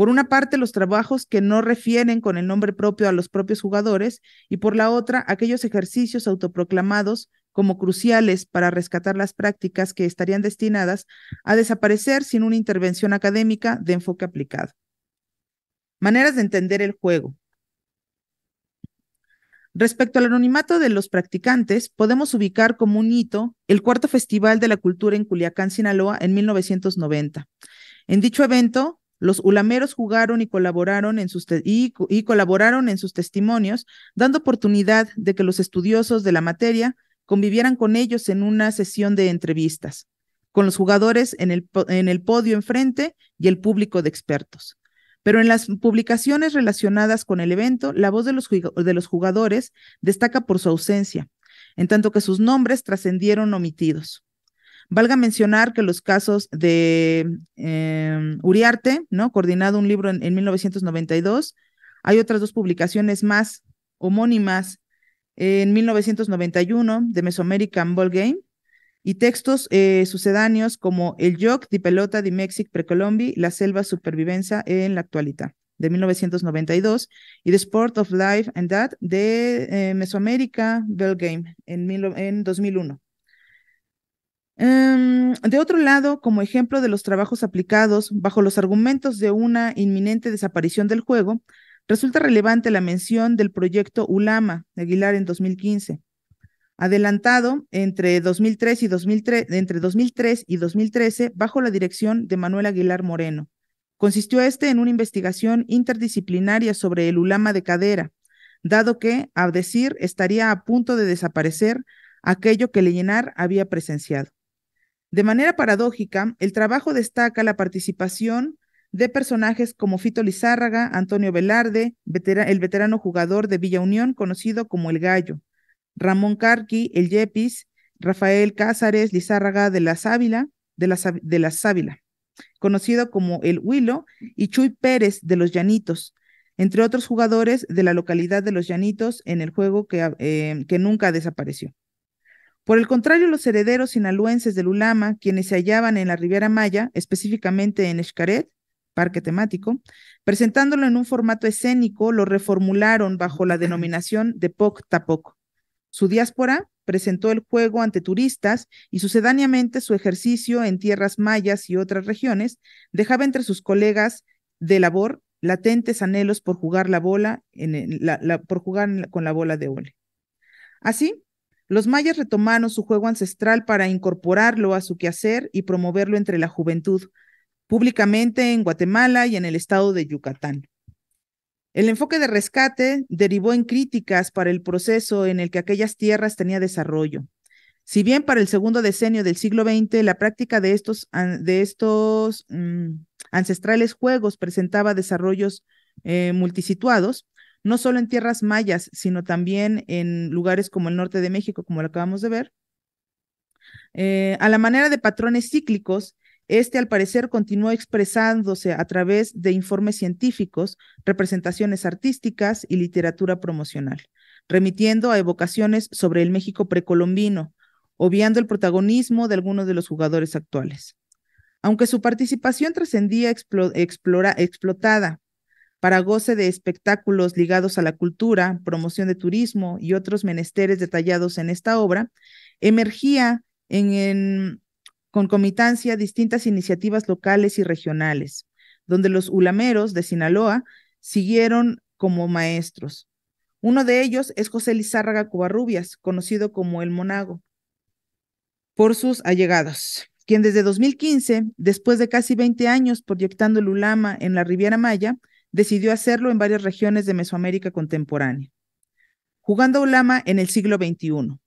Por una parte, los trabajos que no refieren con el nombre propio a los propios jugadores y por la otra, aquellos ejercicios autoproclamados como cruciales para rescatar las prácticas que estarían destinadas a desaparecer sin una intervención académica de enfoque aplicado. Maneras de entender el juego. Respecto al anonimato de los practicantes, podemos ubicar como un hito el cuarto Festival de la Cultura en Culiacán, Sinaloa, en 1990. En dicho evento, los ulameros jugaron y colaboraron en sus colaboraron en sus testimonios, dando oportunidad de que los estudiosos de la materia convivieran con ellos en una sesión de entrevistas, con los jugadores en el, podio enfrente y el público de expertos. Pero en las publicaciones relacionadas con el evento, la voz de los jugadores destaca por su ausencia, en tanto que sus nombres trascendieron omitidos. Valga mencionar que los casos de em, Uriarte, ¿no? Coordinado un libro en, 1992, hay otras dos publicaciones más homónimas en 1991 de Mesoamerican Ball Game y textos eh, sucedáneos como El Joc de Pelota de Mexic Precolombi, La Selva Supervivencia en la Actualidad de 1992 y The Sport of Life and That de eh, Mesoamérica Bell Game en, en 2001. Em, de otro lado, como ejemplo de los trabajos aplicados bajo los argumentos de una inminente desaparición del juego, resulta relevante la mención del proyecto ULAMA de Aguilar en 2015. Adelantado entre 2003 y entre 2003 y 2013 bajo la dirección de Manuel Aguilar Moreno. Consistió este en una investigación interdisciplinaria sobre el ulama de cadera, dado que, a decir, estaría a punto de desaparecer aquello que llenar había presenciado. De manera paradójica, el trabajo destaca la participación de personajes como Fito Lizárraga, Antonio Velarde, el veterano jugador de Villa Unión conocido como El Gallo, Ramón Carqui, El Yepis, Rafael Cázares Lizárraga de la Ávila, de de conocido como El Huilo, y Chuy Pérez de Los Llanitos, entre otros jugadores de la localidad de Los Llanitos en el juego que eh, nunca desapareció. Por el contrario, los herederos sinaloenses del Ulama, quienes se hallaban en la Riviera Maya, específicamente en Escaret, parque temático, presentándolo en un formato escénico, lo reformularon bajo la denominación de Poc Tapoc. Su diáspora presentó el juego ante turistas y sucedáneamente su ejercicio en tierras mayas y otras regiones dejaba entre sus colegas de labor latentes anhelos por jugar la bola por jugar con la bola de ole. Así, los mayas retomaron su juego ancestral para incorporarlo a su quehacer y promoverlo entre la juventud, públicamente en Guatemala y en el estado de Yucatán. El enfoque de rescate derivó en críticas para el proceso en el que aquellas tierras tenía desarrollo. Si bien para el segundo decenio del siglo XX la práctica de estos, de estos mm, ancestrales juegos presentaba desarrollos eh, multisituados, no solo en tierras mayas, sino también en lugares como el norte de México, como lo acabamos de ver. Eh, a la manera de patrones cíclicos, este al parecer continuó expresándose a través de informes científicos, representaciones artísticas y literatura promocional, remitiendo a evocaciones sobre el México precolombino, obviando el protagonismo de algunos de los jugadores actuales. Aunque su participación trascendía explotada para goce de espectáculos ligados a la cultura, promoción de turismo y otros menesteres detallados en esta obra, emergía en, concomitancia distintas iniciativas locales y regionales, donde los ulameros de Sinaloa siguieron como maestros. Uno de ellos es José Lizárraga Cubarrubias, conocido como el Monago, por sus allegados, quien desde 2015, después de casi 20 años proyectando el Ulama en la Riviera Maya, decidió hacerlo en varias regiones de Mesoamérica contemporánea, jugando ulama en el siglo XXI.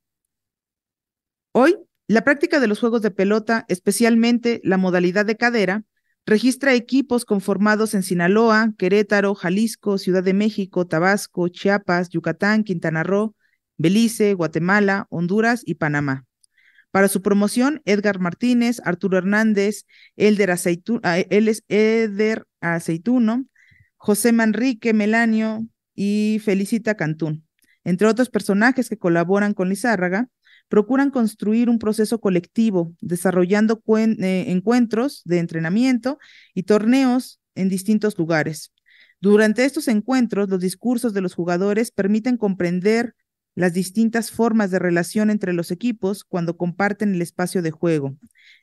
Hoy, la práctica de los juegos de pelota, especialmente la modalidad de cadera, registra equipos conformados en Sinaloa, Querétaro, Jalisco, Ciudad de México, Tabasco, Chiapas, Yucatán, Quintana Roo, Belice, Guatemala, Honduras y Panamá. Para su promoción, Edgar Martínez, Arturo Hernández, Elder, ah, Eder Aceituno, José Manrique Melanio y Felicita Cantún, entre otros personajes que colaboran con Lizárraga, procuran construir un proceso colectivo, desarrollando eh, encuentros de entrenamiento y torneos en distintos lugares. Durante estos encuentros, los discursos de los jugadores permiten comprender las distintas formas de relación entre los equipos cuando comparten el espacio de juego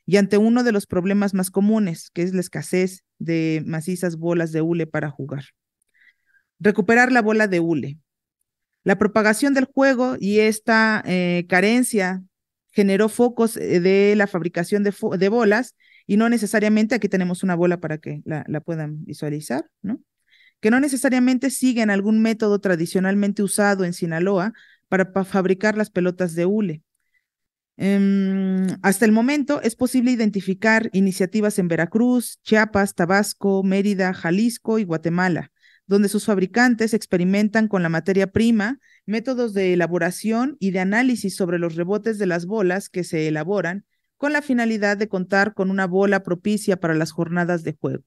y ante uno de los problemas más comunes, que es la escasez de macizas bolas de hule para jugar. Recuperar la bola de hule. La propagación del juego y esta eh, carencia generó focos eh, de la fabricación de, bolas y no necesariamente, aquí tenemos una bola para que la, puedan visualizar, ¿no? que no necesariamente siguen algún método tradicionalmente usado en Sinaloa para fabricar las pelotas de hule. Em, hasta el momento es posible identificar iniciativas en Veracruz, Chiapas, Tabasco, Mérida, Jalisco y Guatemala, donde sus fabricantes experimentan con la materia prima métodos de elaboración y de análisis sobre los rebotes de las bolas que se elaboran con la finalidad de contar con una bola propicia para las jornadas de juego.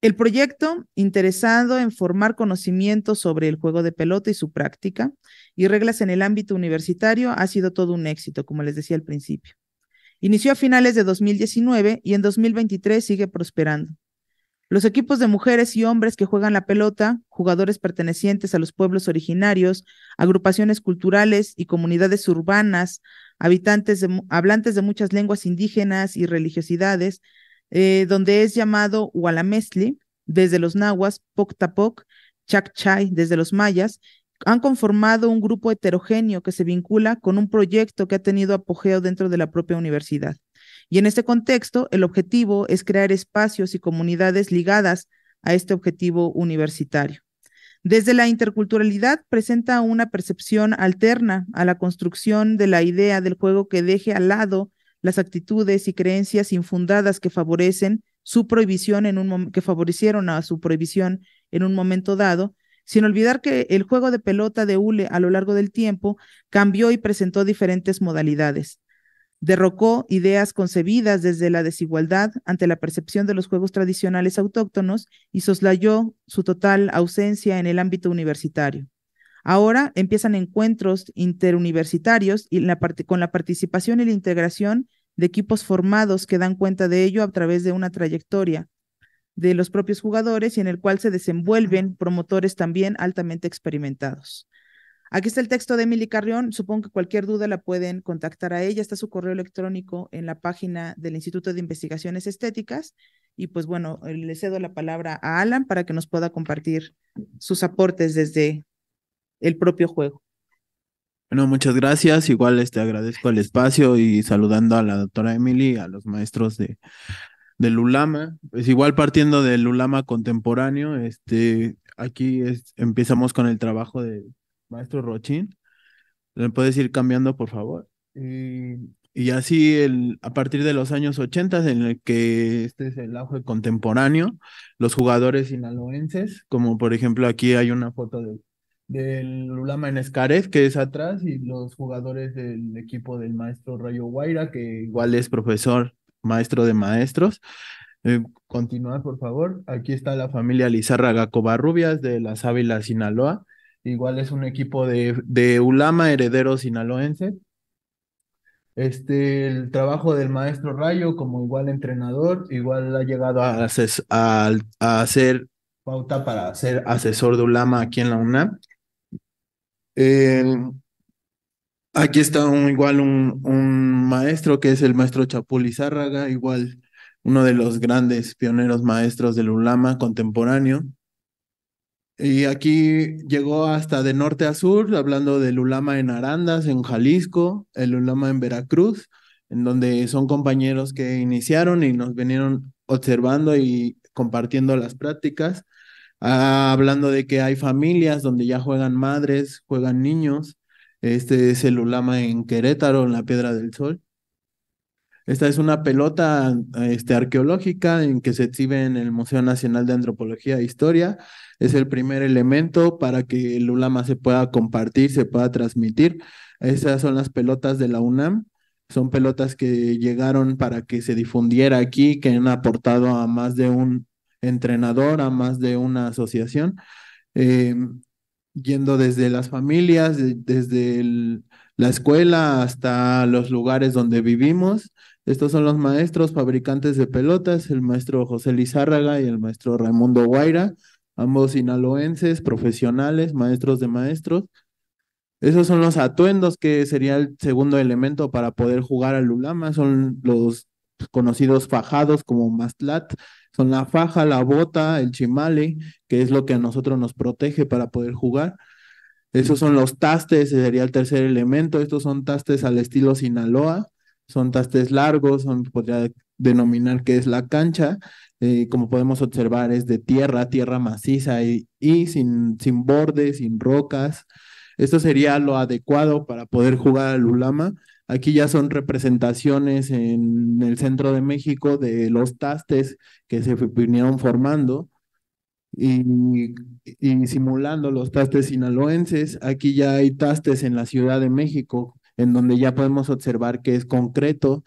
El proyecto, interesado en formar conocimientos sobre el juego de pelota y su práctica y reglas en el ámbito universitario, ha sido todo un éxito, como les decía al principio. Inició a finales de 2019 y en 2023 sigue prosperando. Los equipos de mujeres y hombres que juegan la pelota, jugadores pertenecientes a los pueblos originarios, agrupaciones culturales y comunidades urbanas, habitantes hablantes de muchas lenguas indígenas y religiosidades, eh, donde es llamado Hualamesli, desde los nahuas, Poctapoc, Chacchay, desde los mayas, han conformado un grupo heterogéneo que se vincula con un proyecto que ha tenido apogeo dentro de la propia universidad. Y en este contexto, el objetivo es crear espacios y comunidades ligadas a este objetivo universitario. Desde la interculturalidad presenta una percepción alterna a la construcción de la idea del juego que deje al lado las actitudes y creencias infundadas que favorecen su prohibición en un que favorecieron a su prohibición en un momento dado, sin olvidar que el juego de pelota de Hule a lo largo del tiempo cambió y presentó diferentes modalidades. Derrocó ideas concebidas desde la desigualdad ante la percepción de los juegos tradicionales autóctonos y soslayó su total ausencia en el ámbito universitario. Ahora empiezan encuentros interuniversitarios y con la participación y la integración de equipos formados que dan cuenta de ello a través de una trayectoria de los propios jugadores y en el cual se desenvuelven promotores también altamente experimentados. Aquí está el texto de Emily Carrión. Supongo que cualquier duda la pueden contactar a ella. Está su correo electrónico en la página del Instituto de Investigaciones Estéticas. Y pues bueno, le cedo la palabra a Alan para que nos pueda compartir sus aportes desde el propio juego. Bueno, muchas gracias. Igual este, agradezco el espacio y saludando a la doctora Emily, a los maestros de, del ULAMA. Pues igual partiendo del ULAMA contemporáneo, este, aquí es, empezamos con el trabajo del maestro Rochín. ¿Le puedes ir cambiando, por favor? Y, así, el, a partir de los años 80, en el que este es el auge contemporáneo, los jugadores sinaloenses, como por ejemplo aquí hay una foto de del Ulama en Escarez que es atrás, y los jugadores del equipo del maestro Rayo Guaira, que igual es profesor, maestro de maestros. Eh, continuar, por favor. Aquí está la familia Lizárraga Covarrubias de Las Ávila Sinaloa. Igual es un equipo de, Ulama, heredero sinaloense. Este, el trabajo del maestro Rayo como igual entrenador, igual ha llegado a, hacer pauta para ser asesor de Ulama aquí en la UNAM. Eh, aquí está igual un, un, maestro que es el maestro Chapulizárraga, igual uno de los grandes pioneros maestros del ulama contemporáneo. Y aquí llegó hasta de norte a sur, hablando del ulama en Arandas, en Jalisco, el ulama en Veracruz, en donde son compañeros que iniciaron y nos vinieron observando y compartiendo las prácticas. Ah, hablando de que hay familias donde ya juegan madres, juegan niños. Este es el Ulama en Querétaro, en la Piedra del Sol. Esta es una pelota este, arqueológica en que se exhibe en el Museo Nacional de Antropología e Historia. Es el primer elemento para que el ulama se pueda compartir, se pueda transmitir. estas son las pelotas de la UNAM. Son pelotas que llegaron para que se difundiera aquí, que han aportado a más de un entrenador a más de una asociación, eh, yendo desde las familias, desde la escuela hasta los lugares donde vivimos. Estos son los maestros fabricantes de pelotas, el maestro José Lizárraga y el maestro Raimundo Guaira, ambos sinaloenses, profesionales, maestros de maestros. Esos son los atuendos, que sería el segundo elemento para poder jugar al Ulama, son los conocidos fajados como mastlat, son la faja, la bota, el chimale, que es lo que a nosotros nos protege para poder jugar. Esos son los tastes, sería el tercer elemento. Estos son tastes al estilo Sinaloa, son tastes largos, son, podría denominar que es la cancha. Eh, como podemos observar, es de tierra, tierra maciza y, sin, sin bordes, sin rocas. Esto sería lo adecuado para poder jugar al Ulama. Aquí ya son representaciones en el centro de México de los tastes que se vinieron formando y, simulando los tastes sinaloenses. Aquí ya hay tastes en la Ciudad de México, en donde ya podemos observar que es concreto,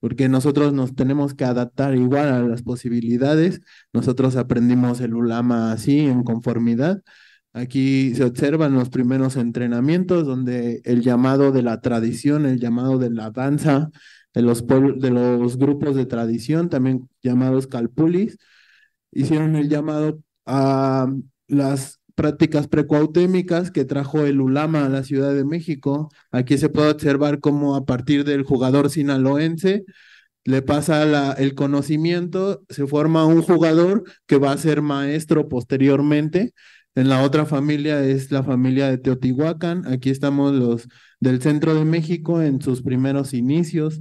porque nosotros nos tenemos que adaptar igual a las posibilidades. Nosotros aprendimos el ulama así, en conformidad, Aquí se observan los primeros entrenamientos donde el llamado de la tradición, el llamado de la danza, de los, grupos de tradición, también llamados calpulis, hicieron el llamado a las prácticas precuautémicas que trajo el Ulama a la Ciudad de México. Aquí se puede observar cómo a partir del jugador sinaloense le pasa el conocimiento, se forma un jugador que va a ser maestro posteriormente en la otra familia es la familia de Teotihuacán. Aquí estamos los del centro de México en sus primeros inicios.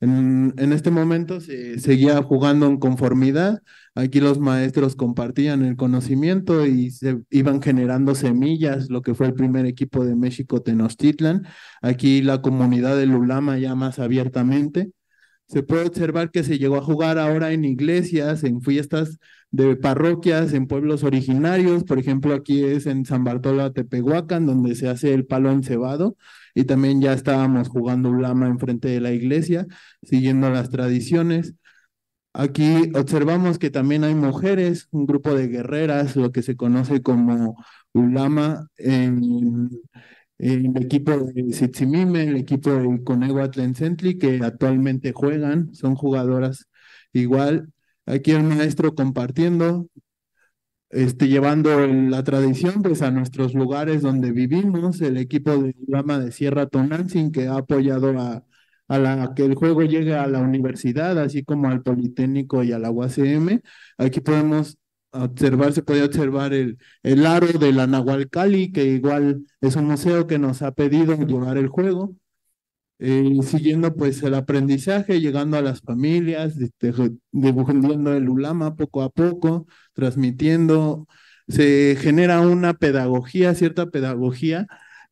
En, este momento se seguía jugando en conformidad. Aquí los maestros compartían el conocimiento y se iban generando semillas, lo que fue el primer equipo de México Tenochtitlan. Aquí la comunidad de Lulama ya más abiertamente. Se puede observar que se llegó a jugar ahora en iglesias, en fiestas de parroquias en pueblos originarios, por ejemplo aquí es en San Bartolo Tepehuacán, donde se hace el palo encebado y también ya estábamos jugando en enfrente de la iglesia, siguiendo las tradiciones. Aquí observamos que también hay mujeres, un grupo de guerreras, lo que se conoce como ulama, en, el equipo de Sitsimime, el equipo de Centri, que actualmente juegan, son jugadoras igual aquí el maestro compartiendo, este, llevando la tradición pues, a nuestros lugares donde vivimos, el equipo de Lama de Sierra Tonantzin que ha apoyado a, a la, que el juego llegue a la universidad, así como al Politécnico y a la UACM. Aquí podemos observar, se puede observar el, el aro de la que igual es un museo que nos ha pedido durar el juego. Eh, siguiendo pues el aprendizaje, llegando a las familias, dibujando el ulama poco a poco, transmitiendo, se genera una pedagogía, cierta pedagogía,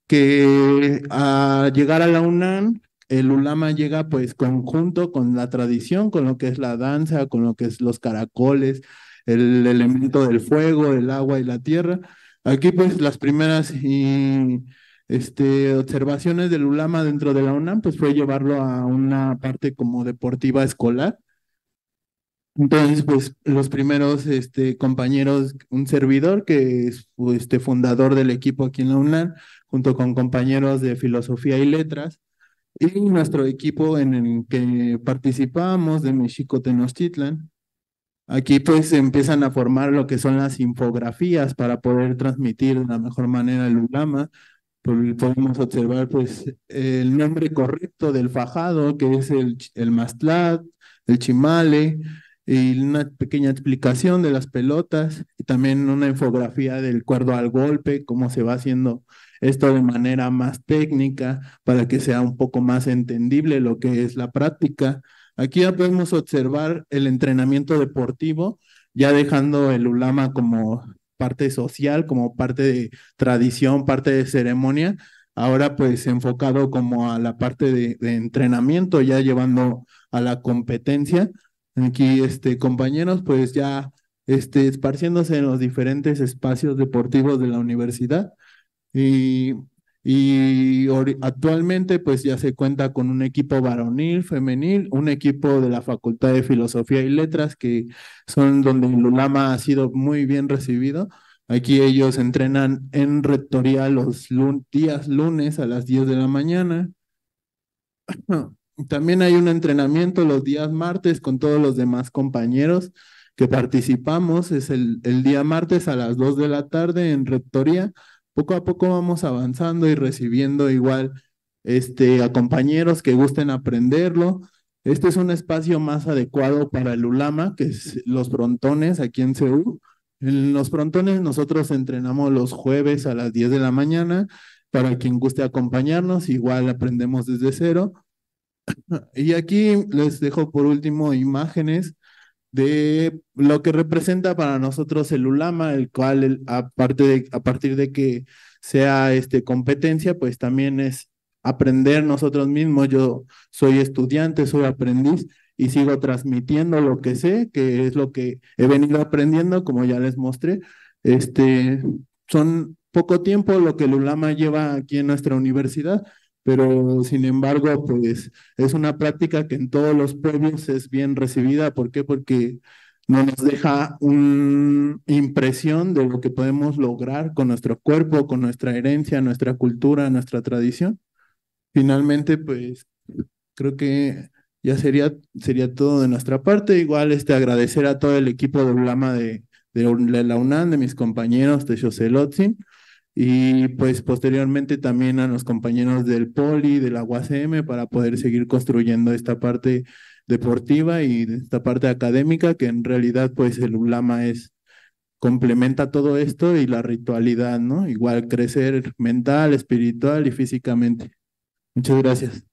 que a llegar a la unan el ulama llega pues conjunto con la tradición, con lo que es la danza, con lo que es los caracoles, el elemento del fuego, el agua y la tierra. Aquí pues las primeras este, observaciones del ULAMA dentro de la UNAM, pues fue llevarlo a una parte como deportiva escolar. Entonces, pues los primeros este, compañeros, un servidor que es este, fundador del equipo aquí en la UNAM, junto con compañeros de filosofía y letras, y nuestro equipo en el que participamos de México Tenochtitlan. Aquí pues empiezan a formar lo que son las infografías para poder transmitir de la mejor manera el ULAMA podemos observar pues el nombre correcto del fajado, que es el, el mastlat, el chimale, y una pequeña explicación de las pelotas, y también una infografía del cuerdo al golpe, cómo se va haciendo esto de manera más técnica para que sea un poco más entendible lo que es la práctica. Aquí ya podemos observar el entrenamiento deportivo, ya dejando el ulama como parte social, como parte de tradición, parte de ceremonia, ahora pues enfocado como a la parte de, entrenamiento, ya llevando a la competencia. Aquí, este, compañeros, pues ya este, esparciéndose en los diferentes espacios deportivos de la universidad. Y y actualmente pues ya se cuenta con un equipo varonil, femenil, un equipo de la Facultad de Filosofía y Letras, que son donde Lulama ha sido muy bien recibido. Aquí ellos entrenan en rectoría los días lunes a las 10 de la mañana. También hay un entrenamiento los días martes con todos los demás compañeros que participamos. Es el, el día martes a las 2 de la tarde en rectoría poco a poco vamos avanzando y recibiendo igual este, a compañeros que gusten aprenderlo. Este es un espacio más adecuado para el ULAMA, que es los frontones aquí en CEU. En los frontones nosotros entrenamos los jueves a las 10 de la mañana para quien guste acompañarnos, igual aprendemos desde cero. Y aquí les dejo por último imágenes de lo que representa para nosotros el ULAMA, el cual a, de, a partir de que sea este, competencia, pues también es aprender nosotros mismos. Yo soy estudiante, soy aprendiz y sigo transmitiendo lo que sé, que es lo que he venido aprendiendo, como ya les mostré. Este, son poco tiempo lo que el ULAMA lleva aquí en nuestra universidad pero sin embargo, pues es una práctica que en todos los pueblos es bien recibida. ¿Por qué? Porque no nos deja una impresión de lo que podemos lograr con nuestro cuerpo, con nuestra herencia, nuestra cultura, nuestra tradición. Finalmente, pues creo que ya sería, todo de nuestra parte. Igual este, agradecer a todo el equipo de Ulama de, de, la UNAM, de mis compañeros de José Lotzin y pues posteriormente también a los compañeros del Poli, de la UACM, para poder seguir construyendo esta parte deportiva y esta parte académica, que en realidad pues el ULAMA es complementa todo esto y la ritualidad, ¿no? Igual crecer mental, espiritual y físicamente. Muchas gracias.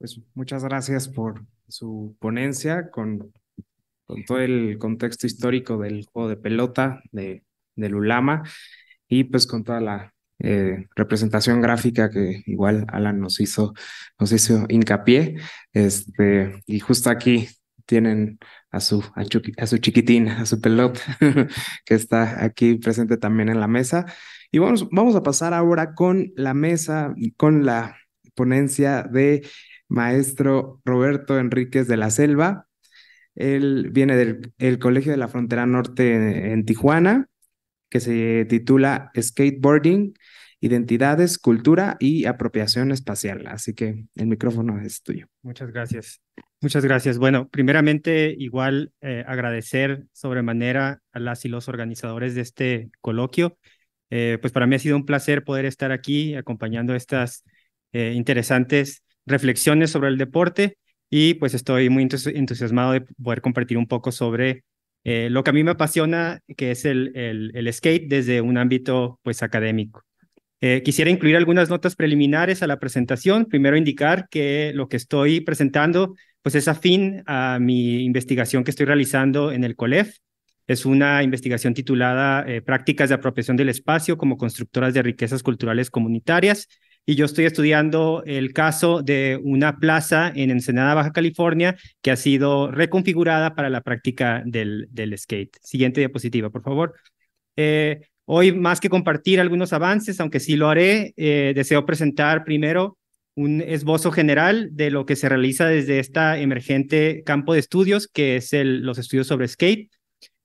Pues muchas gracias por su ponencia con, con todo el contexto histórico del juego de pelota de, del ULAMA y pues con toda la eh, representación gráfica que igual Alan nos hizo, nos hizo hincapié. Este, y justo aquí tienen a su, a, su chiquitín, a su pelota, que está aquí presente también en la mesa. Y vamos, vamos a pasar ahora con la mesa, con la ponencia de maestro Roberto Enríquez de la Selva. Él viene del Colegio de la Frontera Norte en, Tijuana, que se titula Skateboarding, Identidades, Cultura y Apropiación Espacial. Así que el micrófono es tuyo. Muchas gracias. Muchas gracias. Bueno, primeramente, igual eh, agradecer sobremanera a las y los organizadores de este coloquio. Eh, pues para mí ha sido un placer poder estar aquí acompañando estas eh, interesantes reflexiones sobre el deporte y pues estoy muy entusiasmado de poder compartir un poco sobre eh, lo que a mí me apasiona, que es el, skate desde un ámbito pues académico. Eh, quisiera incluir algunas notas preliminares a la presentación. Primero indicar que lo que estoy presentando pues es afín a mi investigación que estoy realizando en el COLEF. Es una investigación titulada eh, Prácticas de apropiación del espacio como constructoras de riquezas culturales comunitarias y yo estoy estudiando el caso de una plaza en Ensenada, Baja California, que ha sido reconfigurada para la práctica del, del skate. Siguiente diapositiva, por favor. Eh, hoy, más que compartir algunos avances, aunque sí lo haré, eh, deseo presentar primero un esbozo general de lo que se realiza desde esta emergente campo de estudios, que es los estudios sobre skate.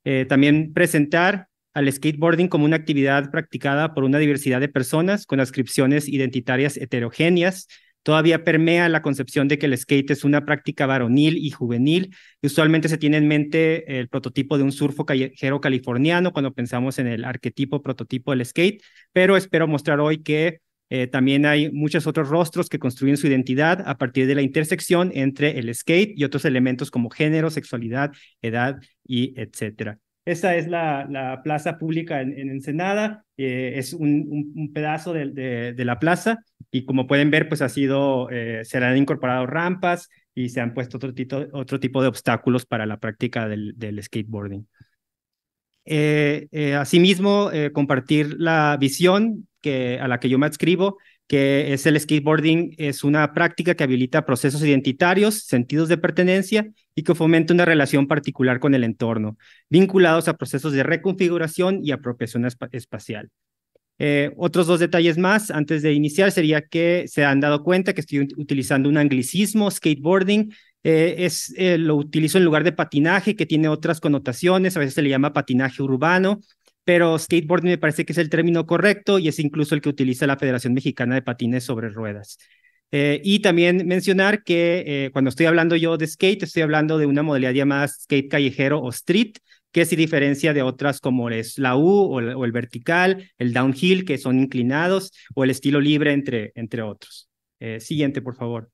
Eh, también presentar al skateboarding como una actividad practicada por una diversidad de personas con ascripciones identitarias heterogéneas, todavía permea la concepción de que el skate es una práctica varonil y juvenil. Usualmente se tiene en mente el prototipo de un surfo callejero californiano cuando pensamos en el arquetipo prototipo del skate, pero espero mostrar hoy que eh, también hay muchos otros rostros que construyen su identidad a partir de la intersección entre el skate y otros elementos como género, sexualidad, edad y etcétera. Esta es la, plaza pública en, Ensenada, eh, es un, pedazo de, la plaza y como pueden ver, pues ha sido, eh, se han incorporado rampas y se han puesto otro, otro tipo de obstáculos para la práctica del, skateboarding. Eh, asimismo, compartir la visión que, a la que yo me adscribo que es el skateboarding, es una práctica que habilita procesos identitarios, sentidos de pertenencia y que fomenta una relación particular con el entorno, vinculados a procesos de reconfiguración y apropiación espacial. Eh, otros dos detalles más antes de iniciar sería que se han dado cuenta que estoy utilizando un anglicismo, skateboarding, eh, es, eh, lo utilizo en lugar de patinaje, que tiene otras connotaciones, a veces se le llama patinaje urbano, pero skateboarding me parece que es el término correcto y es incluso el que utiliza la Federación Mexicana de Patines sobre Ruedas. Eh, y también mencionar que eh, cuando estoy hablando yo de skate, estoy hablando de una modalidad llamada skate callejero o street, que se diferencia de otras como es la U o, el, vertical, el downhill, que son inclinados, o el estilo libre, entre, entre otros. Eh, siguiente, por favor.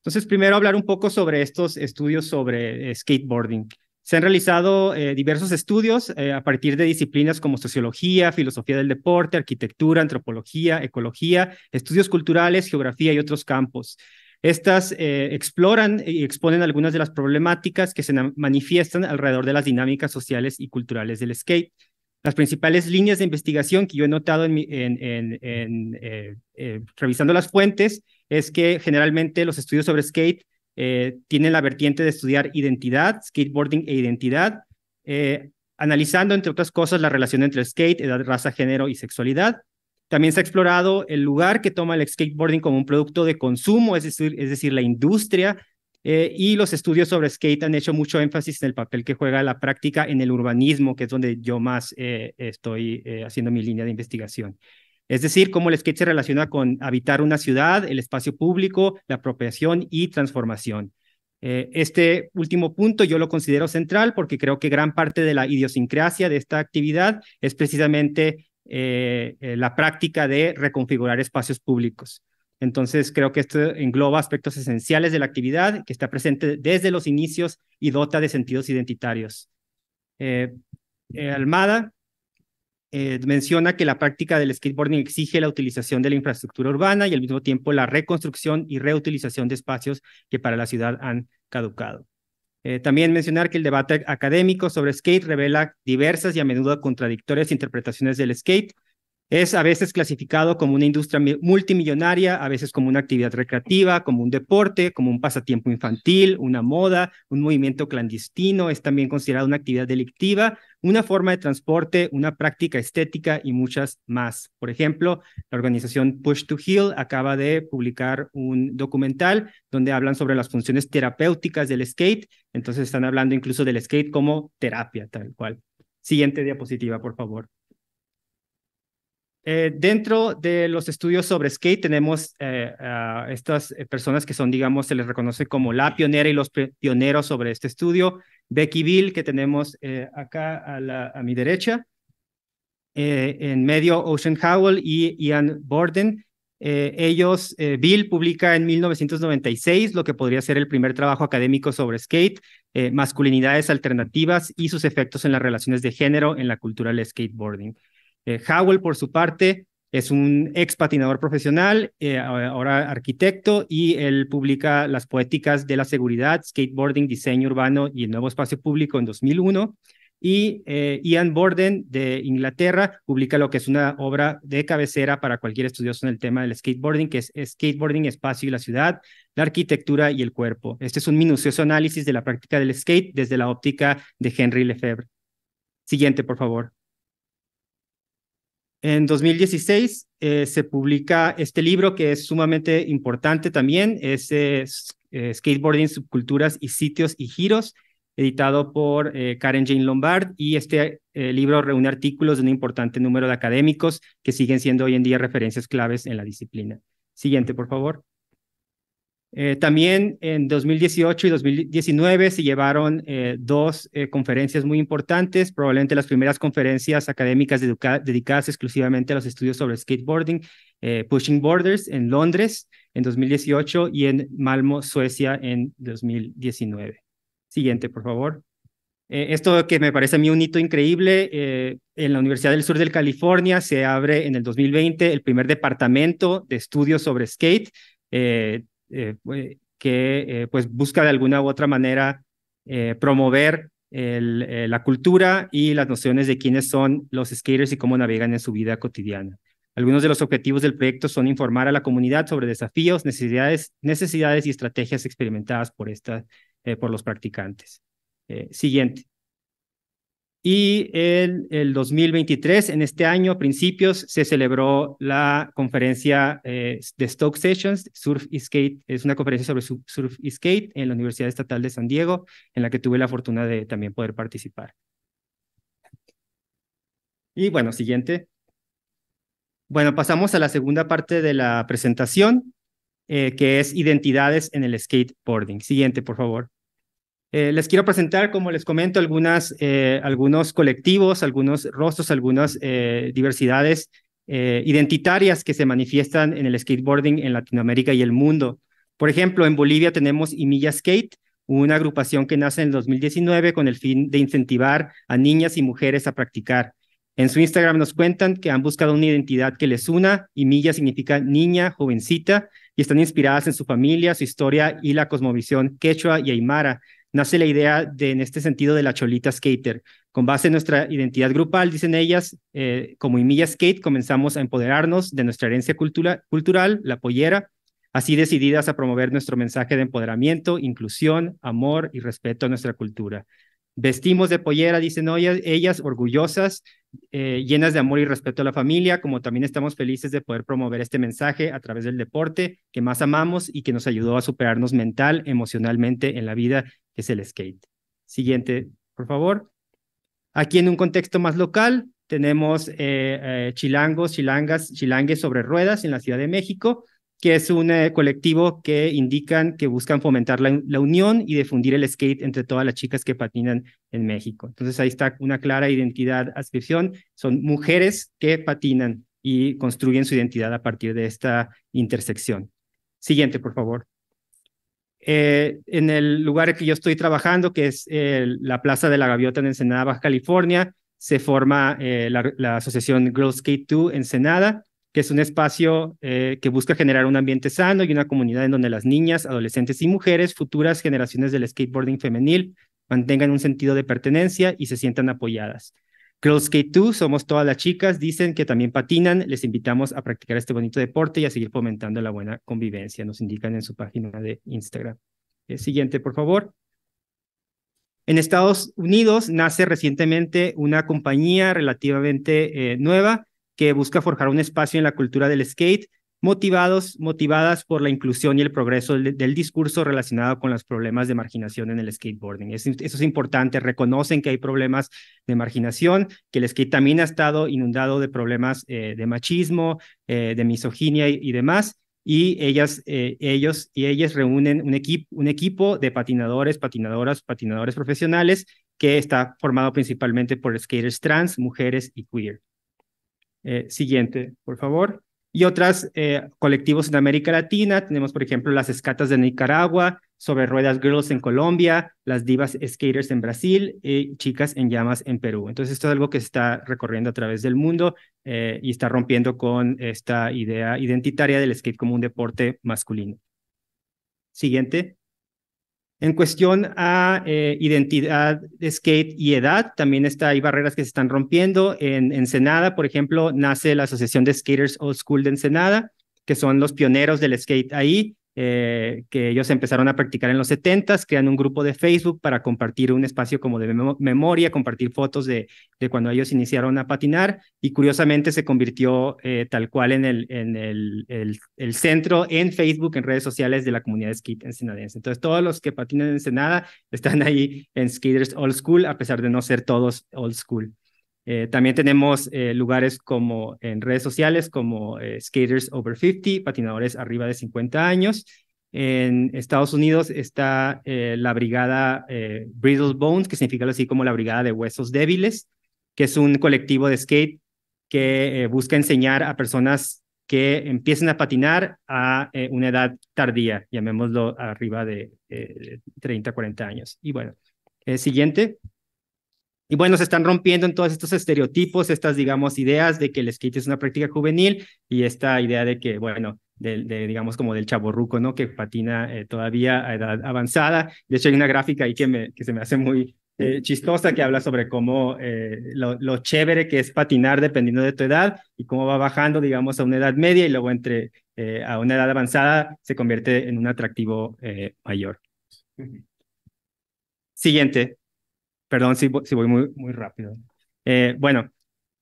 Entonces, primero hablar un poco sobre estos estudios sobre skateboarding. Se han realizado eh, diversos estudios eh, a partir de disciplinas como sociología, filosofía del deporte, arquitectura, antropología, ecología, estudios culturales, geografía y otros campos. Estas eh, exploran y exponen algunas de las problemáticas que se manifiestan alrededor de las dinámicas sociales y culturales del skate. Las principales líneas de investigación que yo he notado en revisando las fuentes es que generalmente los estudios sobre skate eh, tiene la vertiente de estudiar identidad, skateboarding e identidad, eh, analizando, entre otras cosas, la relación entre skate, edad, raza, género y sexualidad. También se ha explorado el lugar que toma el skateboarding como un producto de consumo, es decir, la industria, eh, y los estudios sobre skate han hecho mucho énfasis en el papel que juega la práctica en el urbanismo, que es donde yo más estoy haciendo mi línea de investigación. Es decir, cómo el sketch se relaciona con habitar una ciudad, el espacio público, la apropiación y transformación. Eh, este último punto yo lo considero central porque creo que gran parte de la idiosincrasia de esta actividad es precisamente eh, eh, la práctica de reconfigurar espacios públicos. Entonces, creo que esto engloba aspectos esenciales de la actividad que está presente desde los inicios y dota de sentidos identitarios. Almada eh, menciona que la práctica del skateboarding exige la utilización de la infraestructura urbana y al mismo tiempo la reconstrucción y reutilización de espacios que para la ciudad han caducado. Eh, también mencionar que el debate académico sobre skate revela diversas y a menudo contradictorias interpretaciones del skate, es a veces clasificado como una industria multimillonaria, a veces como una actividad recreativa, como un deporte, como un pasatiempo infantil, una moda, un movimiento clandestino, es también considerado una actividad delictiva, una forma de transporte, una práctica estética y muchas más. Por ejemplo, la organización Push to Heal acaba de publicar un documental donde hablan sobre las funciones terapéuticas del skate, entonces están hablando incluso del skate como terapia, tal cual. Siguiente diapositiva, por favor. Eh, dentro de los estudios sobre skate tenemos eh, a estas eh, personas que son, digamos, se les reconoce como la pionera y los pioneros sobre este estudio. Becky Bill, que tenemos acá a, a, mi derecha. en medio, Ocean Howell y Ian Borden. ellos, Bill publica en 1996 lo que podría ser el primer trabajo académico sobre skate, masculinidades alternativas y sus efectos en las relaciones de género en la cultura del skateboarding. Eh, Howell, por su parte, es un ex patinador profesional, eh, ahora arquitecto, y él publica Las Poéticas de la Seguridad, Skateboarding, Diseño Urbano y el Nuevo Espacio Público en 2001. Y eh, Ian Borden de Inglaterra publica lo que es una obra de cabecera para cualquier estudioso en el tema del skateboarding, que es Skateboarding, Espacio y la Ciudad, la Arquitectura y el Cuerpo. Este es un minucioso análisis de la práctica del skate desde la óptica de Henry Lefebvre. Siguiente, por favor. En 2016 eh, se publica este libro que es sumamente importante también, es eh, Skateboarding, Subculturas y Sitios y Giros, editado por eh, Karen Jane Lombard, y este libro reúne artículos de un importante número de académicos que siguen siendo hoy en día referencias claves en la disciplina. Siguiente, por favor. Eh, también en 2018 y 2019 se llevaron eh, dos eh, conferencias muy importantes, probablemente las primeras conferencias académicas dedicadas exclusivamente a los estudios sobre skateboarding, Pushing Borders en Londres en 2018 y en Malmo, Suecia en 2019. Siguiente, por favor. esto que me parece a mí un hito increíble, en la Universidad del Sur de California se abre en el 2020 el primer departamento de estudios sobre skate. Eh, que eh, pues busca de alguna u otra manera eh, promover la cultura y las nociones de quiénes son los skaters y cómo navegan en su vida cotidiana. Algunos de los objetivos del proyecto son informar a la comunidad sobre desafíos, necesidades, necesidades y estrategias experimentadas por, por los practicantes. siguiente. Y en el 2023, en este año, a principios, se celebró la conferencia eh, de Stoke Sessions, Surf Skate. Es una conferencia sobre surf y skate en la Universidad Estatal de San Diego, en la que tuve la fortuna de también poder participar. Y bueno, siguiente. Bueno, pasamos a la segunda parte de la presentación, eh, que es identidades en el skateboarding. Siguiente, por favor. Eh, les quiero presentar, como les comento, algunas, eh, algunos colectivos, algunos rostros, algunas eh, diversidades identitarias que se manifiestan en el skateboarding en Latinoamérica y el mundo. Por ejemplo, en Bolivia tenemos Imilla Skate, una agrupación que nace en el 2019 con el fin de incentivar a niñas y mujeres a practicar. En su Instagram nos cuentan que han buscado una identidad que les una. Imilla significa niña, jovencita, y están inspiradas en su familia, su historia y la cosmovisión quechua y aymara nace la idea de, en este sentido de la cholita skater. Con base en nuestra identidad grupal, dicen ellas, eh, como Imilla Skate comenzamos a empoderarnos de nuestra herencia cultural, la pollera, así decididas a promover nuestro mensaje de empoderamiento, inclusión, amor y respeto a nuestra cultura. Vestimos de pollera, dicen ellas, orgullosas eh, llenas de amor y respeto a la familia, como también estamos felices de poder promover este mensaje a través del deporte que más amamos y que nos ayudó a superarnos mental, emocionalmente en la vida, que es el skate. Siguiente, por favor. Aquí en un contexto más local tenemos eh, eh, chilangos, chilangas, chilangues sobre ruedas en la Ciudad de México, que es un eh, colectivo que indican que buscan fomentar la, unión y difundir el skate entre todas las chicas que patinan en México. Entonces ahí está una clara identidad, adscripción. Son mujeres que patinan y construyen su identidad a partir de esta intersección. Siguiente, por favor. Eh, en el lugar que yo estoy trabajando, que es la Plaza de la Gaviota en Ensenada, Baja California, se forma eh, la, asociación Girls Skate 2 Ensenada es un espacio eh, que busca generar un ambiente sano y una comunidad en donde las niñas, adolescentes y mujeres, futuras generaciones del skateboarding femenil, mantengan un sentido de pertenencia y se sientan apoyadas. Close Skate 2, somos todas las chicas, dicen que también patinan, les invitamos a practicar este bonito deporte y a seguir fomentando la buena convivencia, nos indican en su página de Instagram. Eh, siguiente, por favor. En Estados Unidos nace recientemente una compañía relativamente eh, nueva que busca forjar un espacio en la cultura del skate, motivados, motivadas por la inclusión y el progreso del, discurso relacionado con los problemas de marginación en el skateboarding. eso es importante, reconocen que hay problemas de marginación, que el skate también ha estado inundado de problemas eh, de machismo, eh, de misoginia y, demás. Y ellas, eh, ellos y ellas reúnen un, un equipo de patinadores, patinadoras, patinadores profesionales que está formado principalmente por skaters trans, mujeres y queer. Eh, siguiente, por favor. Y otras eh, colectivos en América Latina, tenemos por ejemplo las Escatas de Nicaragua, Sobre Ruedas Girls en Colombia, las Divas Skaters en Brasil y Chicas en Llamas en Perú. Entonces esto es algo que está recorriendo a través del mundo eh, y está rompiendo con esta idea identitaria del skate como un deporte masculino. Siguiente. En cuestión a eh, identidad de skate y edad, también está, hay barreras que se están rompiendo. En Ensenada, por ejemplo, nace la Asociación de Skaters Old School de Ensenada, que son los pioneros del skate ahí. Eh, que ellos empezaron a practicar en los 70s, crean un grupo de Facebook para compartir un espacio como de memoria, compartir fotos de, de, cuando ellos iniciaron a patinar y curiosamente se convirtió eh, tal cual en, el, en el, el, centro en Facebook, en redes sociales de la comunidad de skate ensenadense. Entonces todos los que patinan en Ensenada están ahí en Skaters Old School, a pesar de no ser todos Old School. Eh, también tenemos eh, lugares como en redes sociales como eh, Skaters Over 50, patinadores arriba de 50 años. En Estados Unidos está la brigada Brittle Bones, que significa algo así como la brigada de huesos débiles, que es un colectivo de skate que busca enseñar a personas que empiecen a patinar a una edad tardía, llamémoslo arriba de 30, 40 años. Y bueno, el siguiente. Y bueno, se están rompiendo en todos estos estereotipos, estas, digamos, ideas de que el skate es una práctica juvenil y esta idea de que, bueno, de, digamos, como del chaborruco, ¿no? Que patina eh, todavía a edad avanzada. De hecho, hay una gráfica ahí que, me, que se me hace muy eh, chistosa que habla sobre cómo eh, lo, lo, chévere que es patinar dependiendo de tu edad y cómo va bajando, digamos, a una edad media y luego entre a una edad avanzada se convierte en un atractivo mayor. Siguiente. Perdón si, voy muy, muy rápido. Eh, bueno,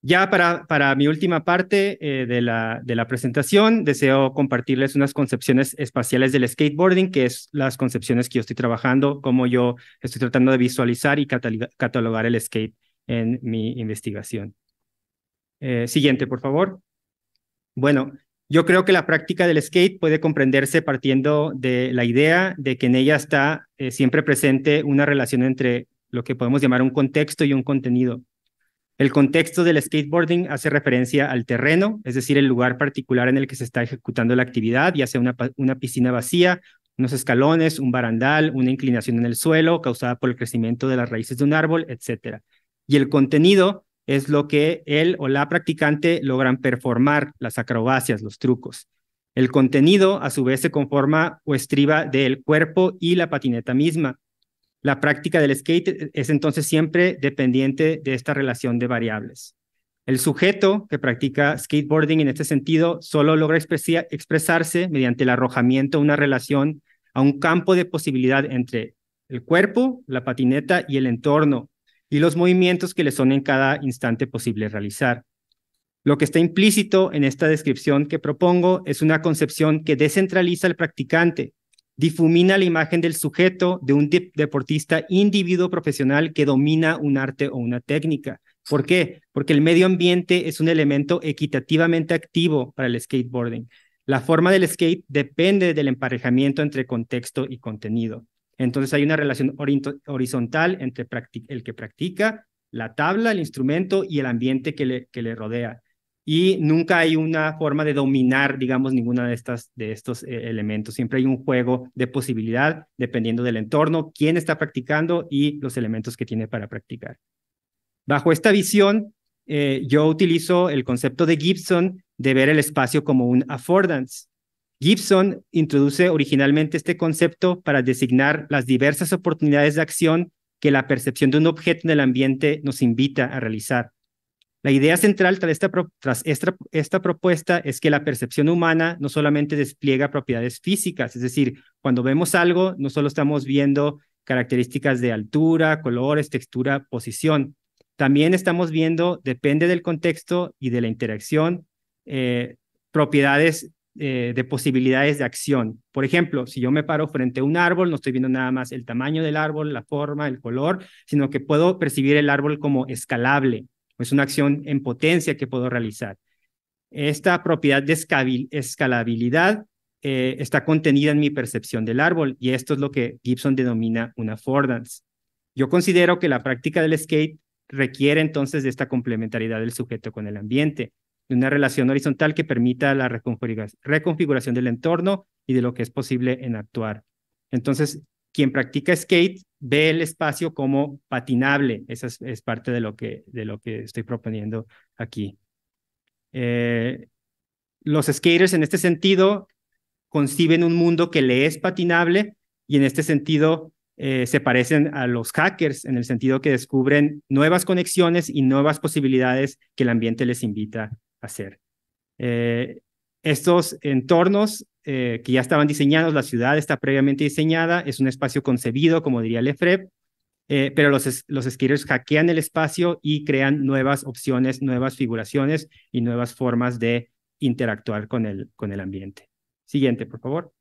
ya para, para mi última parte eh, de, la, de la presentación, deseo compartirles unas concepciones espaciales del skateboarding, que es las concepciones que yo estoy trabajando, cómo yo estoy tratando de visualizar y catalogar el skate en mi investigación. Eh, siguiente, por favor. Bueno, yo creo que la práctica del skate puede comprenderse partiendo de la idea de que en ella está siempre presente una relación entre lo que podemos llamar un contexto y un contenido. El contexto del skateboarding hace referencia al terreno, es decir, el lugar particular en el que se está ejecutando la actividad, ya sea una, piscina vacía, unos escalones, un barandal, una inclinación en el suelo causada por el crecimiento de las raíces de un árbol, etc. Y el contenido es lo que él o la practicante logran performar, las acrobacias, los trucos. El contenido, a su vez, se conforma o estriba del cuerpo y la patineta misma, la práctica del skate es entonces siempre dependiente de esta relación de variables. El sujeto que practica skateboarding en este sentido solo logra expresarse mediante el arrojamiento de una relación a un campo de posibilidad entre el cuerpo, la patineta y el entorno, y los movimientos que le son en cada instante posible realizar. Lo que está implícito en esta descripción que propongo es una concepción que descentraliza al practicante, difumina la imagen del sujeto de un deportista individuo profesional que domina un arte o una técnica. ¿Por qué? Porque el medio ambiente es un elemento equitativamente activo para el skateboarding. La forma del skate depende del emparejamiento entre contexto y contenido. Entonces hay una relación horizontal entre el que practica, la tabla, el instrumento y el ambiente que le, que le rodea y nunca hay una forma de dominar, digamos, ninguna de estas de estos eh, elementos. Siempre hay un juego de posibilidad dependiendo del entorno, quién está practicando y los elementos que tiene para practicar. Bajo esta visión, eh, yo utilizo el concepto de Gibson de ver el espacio como un affordance. Gibson introduce originalmente este concepto para designar las diversas oportunidades de acción que la percepción de un objeto en el ambiente nos invita a realizar. La idea central tras, esta, esta, propuesta es que la percepción humana no solamente despliega propiedades físicas, es decir, cuando vemos algo, no solo estamos viendo características de altura, colores, textura, posición, también estamos viendo, depende del contexto y de la interacción, eh, propiedades eh, de posibilidades de acción. Por ejemplo, si yo me paro frente a un árbol, no estoy viendo nada más el tamaño del árbol, la forma, el color, sino que puedo percibir el árbol como escalable es una acción en potencia que puedo realizar. Esta propiedad de escalabilidad eh, está contenida en mi percepción del árbol y esto es lo que Gibson denomina una affordance. Yo considero que la práctica del skate requiere entonces de esta complementariedad del sujeto con el ambiente, de una relación horizontal que permita la reconfiguración del entorno y de lo que es posible en actuar. Entonces, quien practica skate ve el espacio como patinable. Esa es, parte de lo, que, de lo que estoy proponiendo aquí. Eh, los skaters en este sentido conciben un mundo que le es patinable y en este sentido eh, se parecen a los hackers en el sentido que descubren nuevas conexiones y nuevas posibilidades que el ambiente les invita a hacer. Eh, estos entornos eh, que ya estaban diseñados, la ciudad está previamente diseñada, es un espacio concebido, como diría Lefebvre, eh, pero los, los skaters hackean el espacio y crean nuevas opciones, nuevas figuraciones y nuevas formas de interactuar con el, con el ambiente. Siguiente, por favor.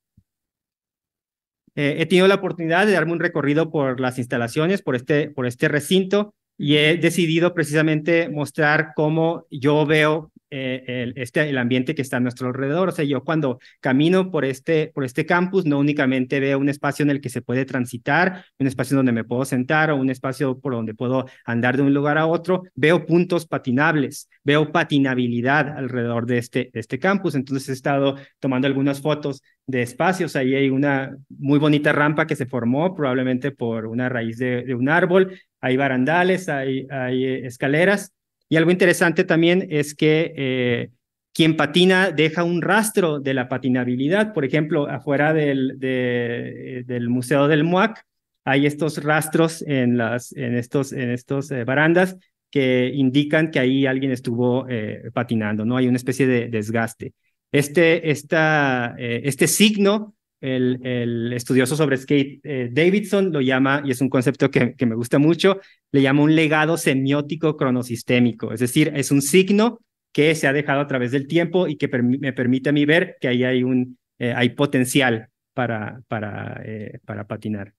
Eh, he tenido la oportunidad de darme un recorrido por las instalaciones, por este, por este recinto, y he decidido precisamente mostrar cómo yo veo eh, el, este, el ambiente que está a nuestro alrededor. O sea, yo cuando camino por este, por este campus, no únicamente veo un espacio en el que se puede transitar, un espacio donde me puedo sentar o un espacio por donde puedo andar de un lugar a otro, veo puntos patinables, veo patinabilidad alrededor de este, este campus. Entonces he estado tomando algunas fotos de espacios. Ahí hay una muy bonita rampa que se formó probablemente por una raíz de, un árbol. Hay barandales, hay eh, escaleras y algo interesante también es que eh, quien patina deja un rastro de la patinabilidad. Por ejemplo, afuera del, del Museo del MUAC hay estos rastros en, las, en estos, en estos eh, barandas que indican que ahí alguien estuvo eh, patinando, ¿no? Hay una especie de desgaste. Este, este signo el, estudioso sobre skate eh, Davidson lo llama, y es un concepto que, me gusta mucho, le llama un legado semiótico cronosistémico, es decir, es un signo que se ha dejado a través del tiempo y que me permite a mí ver que ahí hay, un, eh, hay potencial para, para, eh, para patinar.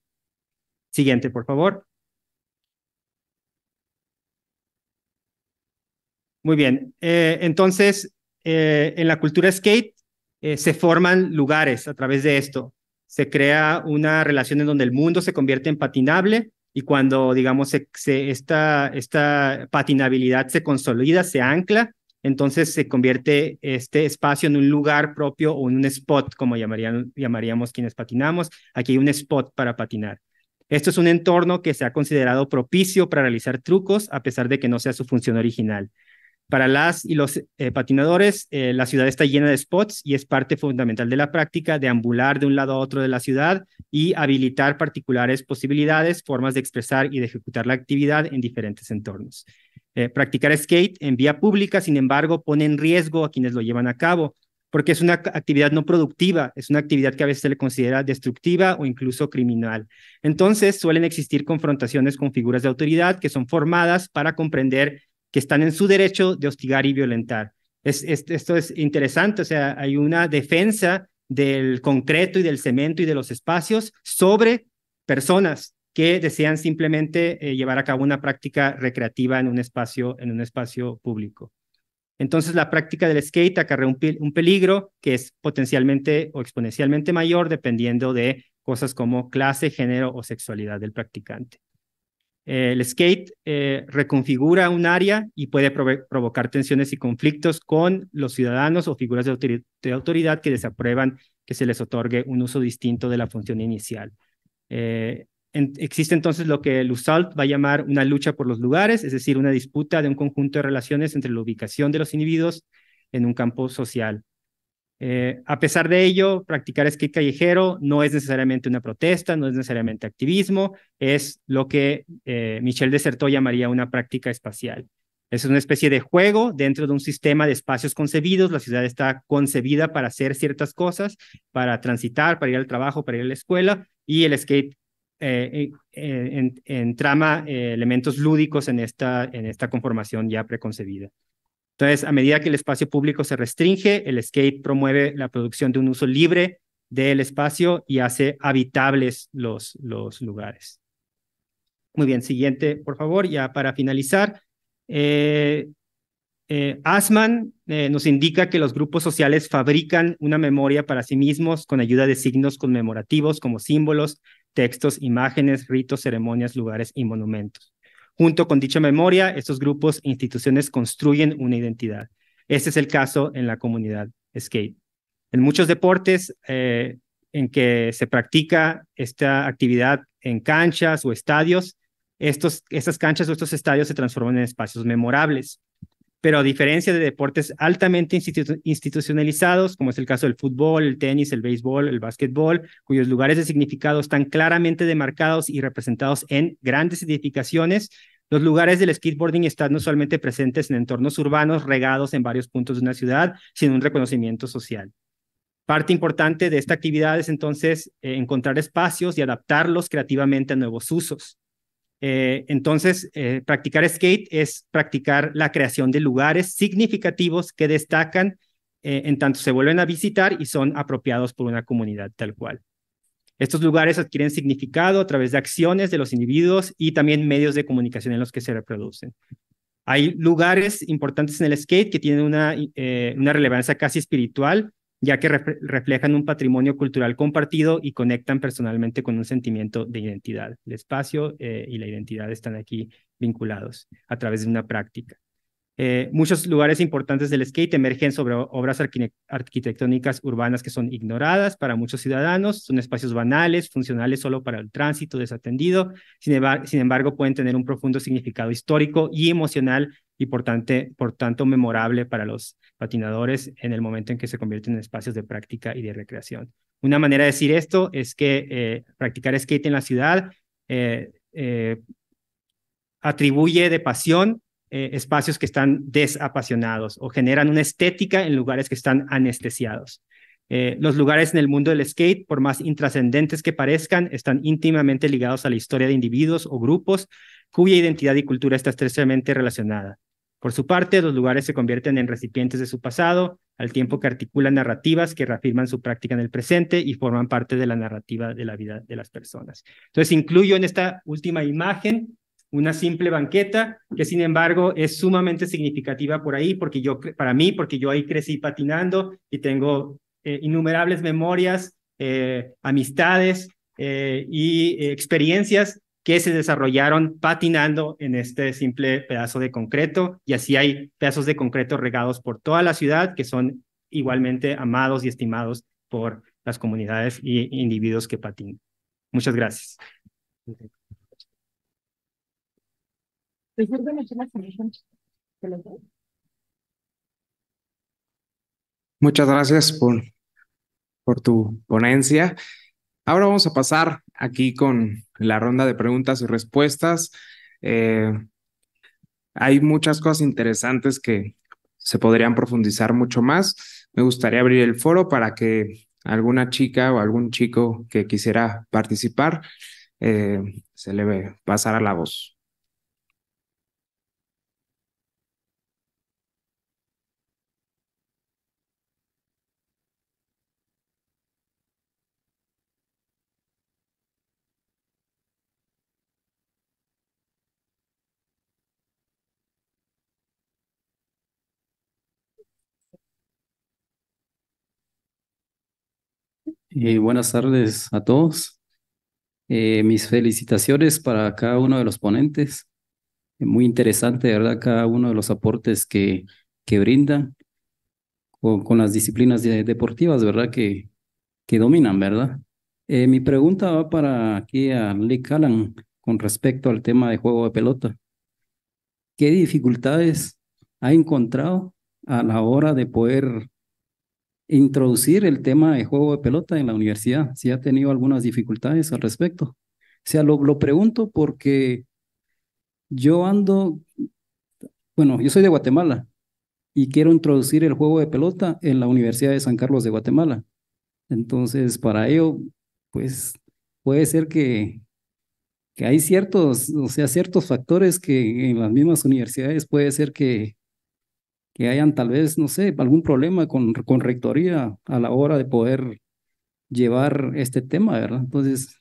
Siguiente, por favor. Muy bien, entonces, en la cultura skate eh, se forman lugares a través de esto. Se crea una relación en donde el mundo se convierte en patinable y cuando, digamos, esta, esta patinabilidad se consolida, se ancla, entonces se convierte este espacio en un lugar propio o en un spot, como llamaríamos quienes patinamos. Aquí hay un spot para patinar. Esto es un entorno que se ha considerado propicio para realizar trucos, a pesar de que no sea su función original. Para las y los eh, patinadores, eh, la ciudad está llena de spots y es parte fundamental de la práctica de ambular de un lado a otro de la ciudad y habilitar particulares posibilidades, formas de expresar y de ejecutar la actividad en diferentes entornos. Eh, practicar skate en vía pública, sin embargo, pone en riesgo a quienes lo llevan a cabo, porque es una actividad no productiva, es una actividad que a veces se le considera destructiva o incluso criminal. Entonces, suelen existir confrontaciones con figuras de autoridad que son formadas para comprender que están en su derecho de hostigar y violentar. esto es interesante, o sea, hay una defensa del concreto y del cemento y de los espacios sobre personas que desean simplemente eh, llevar a cabo una práctica recreativa en un espacio, en un espacio público. Entonces, la práctica del skate acarrea un, peligro que es potencialmente o exponencialmente mayor dependiendo de cosas como clase, género o sexualidad del practicante. Eh, el skate eh, reconfigura un área y puede provocar tensiones y conflictos con los ciudadanos o figuras de, autoridad que desaprueban que se les otorgue un uso distinto de la función inicial. Eh, existe entonces lo que Lusalt va a llamar una lucha por los lugares, es decir, una disputa de un conjunto de relaciones entre la ubicación de los individuos en un campo social. Eh, a pesar de ello, practicar skate callejero no es necesariamente una protesta, no es necesariamente activismo, es lo que eh, Michel Desertó llamaría una práctica espacial. Es una especie de juego dentro de un sistema de espacios concebidos. La ciudad está concebida para hacer ciertas cosas, para transitar, para ir al trabajo, para ir a la escuela, y el skate eh, eh trama eh, elementos lúdicos en esta conformación ya preconcebida. Entonces, a medida que el espacio público se restringe, el skate promueve la producción de un uso libre del espacio y hace habitables los, lugares. Muy bien, siguiente, por favor, ya para finalizar. Eh, eh, Asman eh, nos indica que los grupos sociales fabrican una memoria para sí mismos con ayuda de signos conmemorativos como símbolos, textos, imágenes, ritos, ceremonias, lugares y monumentos. Junto con dicha memoria, estos grupos e instituciones construyen una identidad. Este es el caso en la comunidad skate. En muchos deportes eh, en que se practica esta actividad en canchas o estadios, estos, estas canchas o estos estadios se transforman en espacios memorables pero a diferencia de deportes altamente institucionalizados, como es el caso del fútbol, el tenis, el béisbol, el básquetbol, cuyos lugares de significado están claramente demarcados y representados en grandes edificaciones, los lugares del skateboarding están usualmente solamente presentes en entornos urbanos regados en varios puntos de una ciudad, sin un reconocimiento social. Parte importante de esta actividad es entonces eh, encontrar espacios y adaptarlos creativamente a nuevos usos. Eh, entonces, eh, practicar skate es practicar la creación de lugares significativos que destacan eh, en tanto se vuelven a visitar y son apropiados por una comunidad tal cual. Estos lugares adquieren significado a través de acciones de los individuos y también medios de comunicación en los que se reproducen. Hay lugares importantes en el skate que tienen una, una relevancia casi espiritual ya que reflejan un patrimonio cultural compartido y conectan personalmente con un sentimiento de identidad. El espacio eh, y la identidad están aquí vinculados a través de una práctica. Eh, muchos lugares importantes del skate emergen sobre obras arquitectónicas urbanas que son ignoradas para muchos ciudadanos, son espacios banales, funcionales solo para el tránsito desatendido, sin, embargo, pueden tener un profundo significado histórico y emocional y por, por tanto memorable para los patinadores en el momento en que se convierten en espacios de práctica y de recreación. Una manera de decir esto es que eh, practicar skate en la ciudad eh, atribuye de pasión eh, espacios que están desapasionados o generan una estética en lugares que están anestesiados. Eh, los lugares en el mundo del skate, por más intrascendentes que parezcan, están íntimamente ligados a la historia de individuos o grupos cuya identidad y cultura está estrechamente relacionada. Por su parte, los lugares se convierten en recipientes de su pasado, al tiempo que articulan narrativas que reafirman su práctica en el presente y forman parte de la narrativa de la vida de las personas. Entonces, incluyo en esta última imagen una simple banqueta, que sin embargo es sumamente significativa por ahí, porque yo, para mí, porque yo ahí crecí patinando y tengo eh, innumerables memorias, eh, amistades eh, y experiencias que se desarrollaron patinando en este simple pedazo de concreto. Y así hay pedazos de concreto regados por toda la ciudad que son igualmente amados y estimados por las comunidades e individuos que patinan. Muchas gracias. Pues, muchas gracias por, por tu ponencia. Ahora vamos a pasar aquí con la ronda de preguntas y respuestas. Eh, hay muchas cosas interesantes que se podrían profundizar mucho más. Me gustaría abrir el foro para que alguna chica o algún chico que quisiera participar eh, se le pasara la voz. Eh, buenas tardes a todos. Eh, mis felicitaciones para cada uno de los ponentes. Eh, muy interesante, ¿verdad? Cada uno de los aportes que, que brindan con, las disciplinas deportivas, ¿verdad? Que, que dominan, ¿verdad? mi pregunta va para aquí a Lee Callan con respecto al tema de juego de pelota. ¿Qué dificultades ha encontrado a la hora de poder introducir el tema de juego de pelota en la universidad, si ha tenido algunas dificultades al respecto. O sea, lo, pregunto porque yo ando, bueno, yo soy de Guatemala y quiero introducir el juego de pelota en la Universidad de San Carlos de Guatemala. Entonces, para ello, pues puede ser que, que hay ciertos, o sea, ciertos factores que en las mismas universidades puede ser que, que hayan tal vez, no sé, algún problema con, con rectoría a la hora de poder llevar este tema, ¿verdad? Entonces,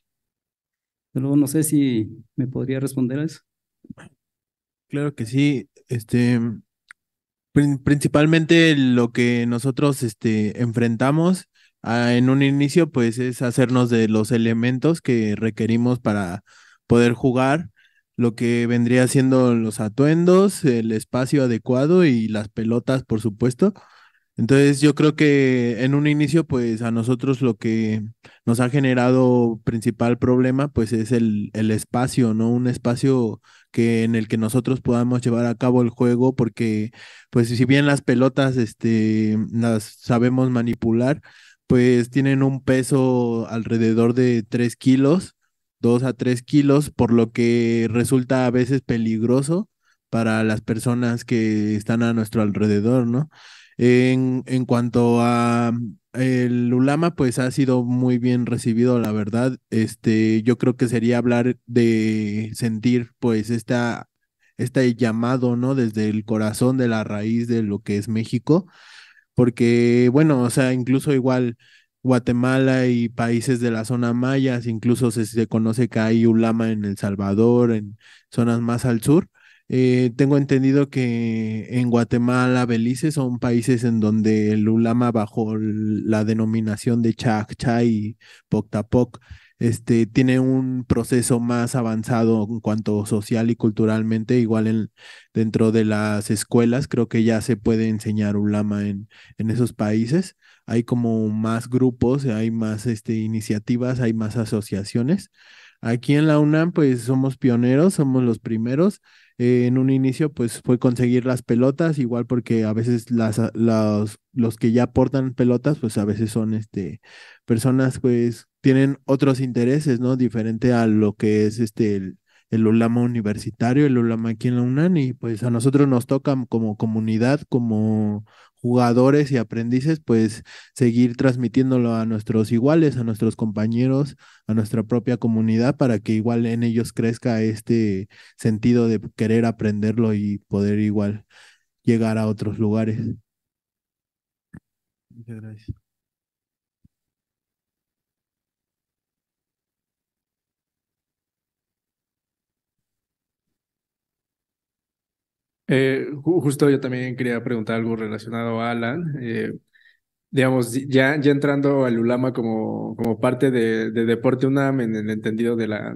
luego no sé si me podría responder a eso. Claro que sí, este, principalmente lo que nosotros este, enfrentamos ah, en un inicio, pues es hacernos de los elementos que requerimos para poder jugar lo que vendría siendo los atuendos, el espacio adecuado y las pelotas, por supuesto. Entonces yo creo que en un inicio, pues a nosotros lo que nos ha generado principal problema, pues es el, el espacio, ¿no? Un espacio que en el que nosotros podamos llevar a cabo el juego, porque pues si bien las pelotas, este, las sabemos manipular, pues tienen un peso alrededor de 3 kilos dos a tres kilos, por lo que resulta a veces peligroso para las personas que están a nuestro alrededor, ¿no? En, en cuanto a mm, el Ulama, pues ha sido muy bien recibido, la verdad. Este, yo creo que sería hablar de sentir, pues, esta, este llamado, ¿no? Desde el corazón de la raíz de lo que es México. Porque, bueno, o sea, incluso igual Guatemala y países de la zona maya, incluso se, conoce que hay ulama en El Salvador, en zonas más al sur. Eh, tengo entendido que en Guatemala, Belice son países en donde el ulama bajo la denominación de Chay y Poctapoc este, tiene un proceso más avanzado en cuanto social y culturalmente, igual en, dentro de las escuelas, creo que ya se puede enseñar un lama en, en esos países. Hay como más grupos, hay más este, iniciativas, hay más asociaciones. Aquí en la UNAM, pues somos pioneros, somos los primeros. Eh, en un inicio, pues fue conseguir las pelotas, igual porque a veces las, los que ya portan pelotas, pues a veces son este, personas pues tienen otros intereses, ¿no? Diferente a lo que es este el, el ulama universitario, el ulama aquí en la UNAM, y pues a nosotros nos toca como comunidad, como jugadores y aprendices, pues seguir transmitiéndolo a nuestros iguales, a nuestros compañeros, a nuestra propia comunidad, para que igual en ellos crezca este sentido de querer aprenderlo y poder igual llegar a otros lugares. Muchas gracias. Eh, justo yo también quería preguntar algo relacionado a Alan. Eh, digamos, ya, ya entrando al Ulama como, como parte de, Deporte UNAM, en el entendido de la,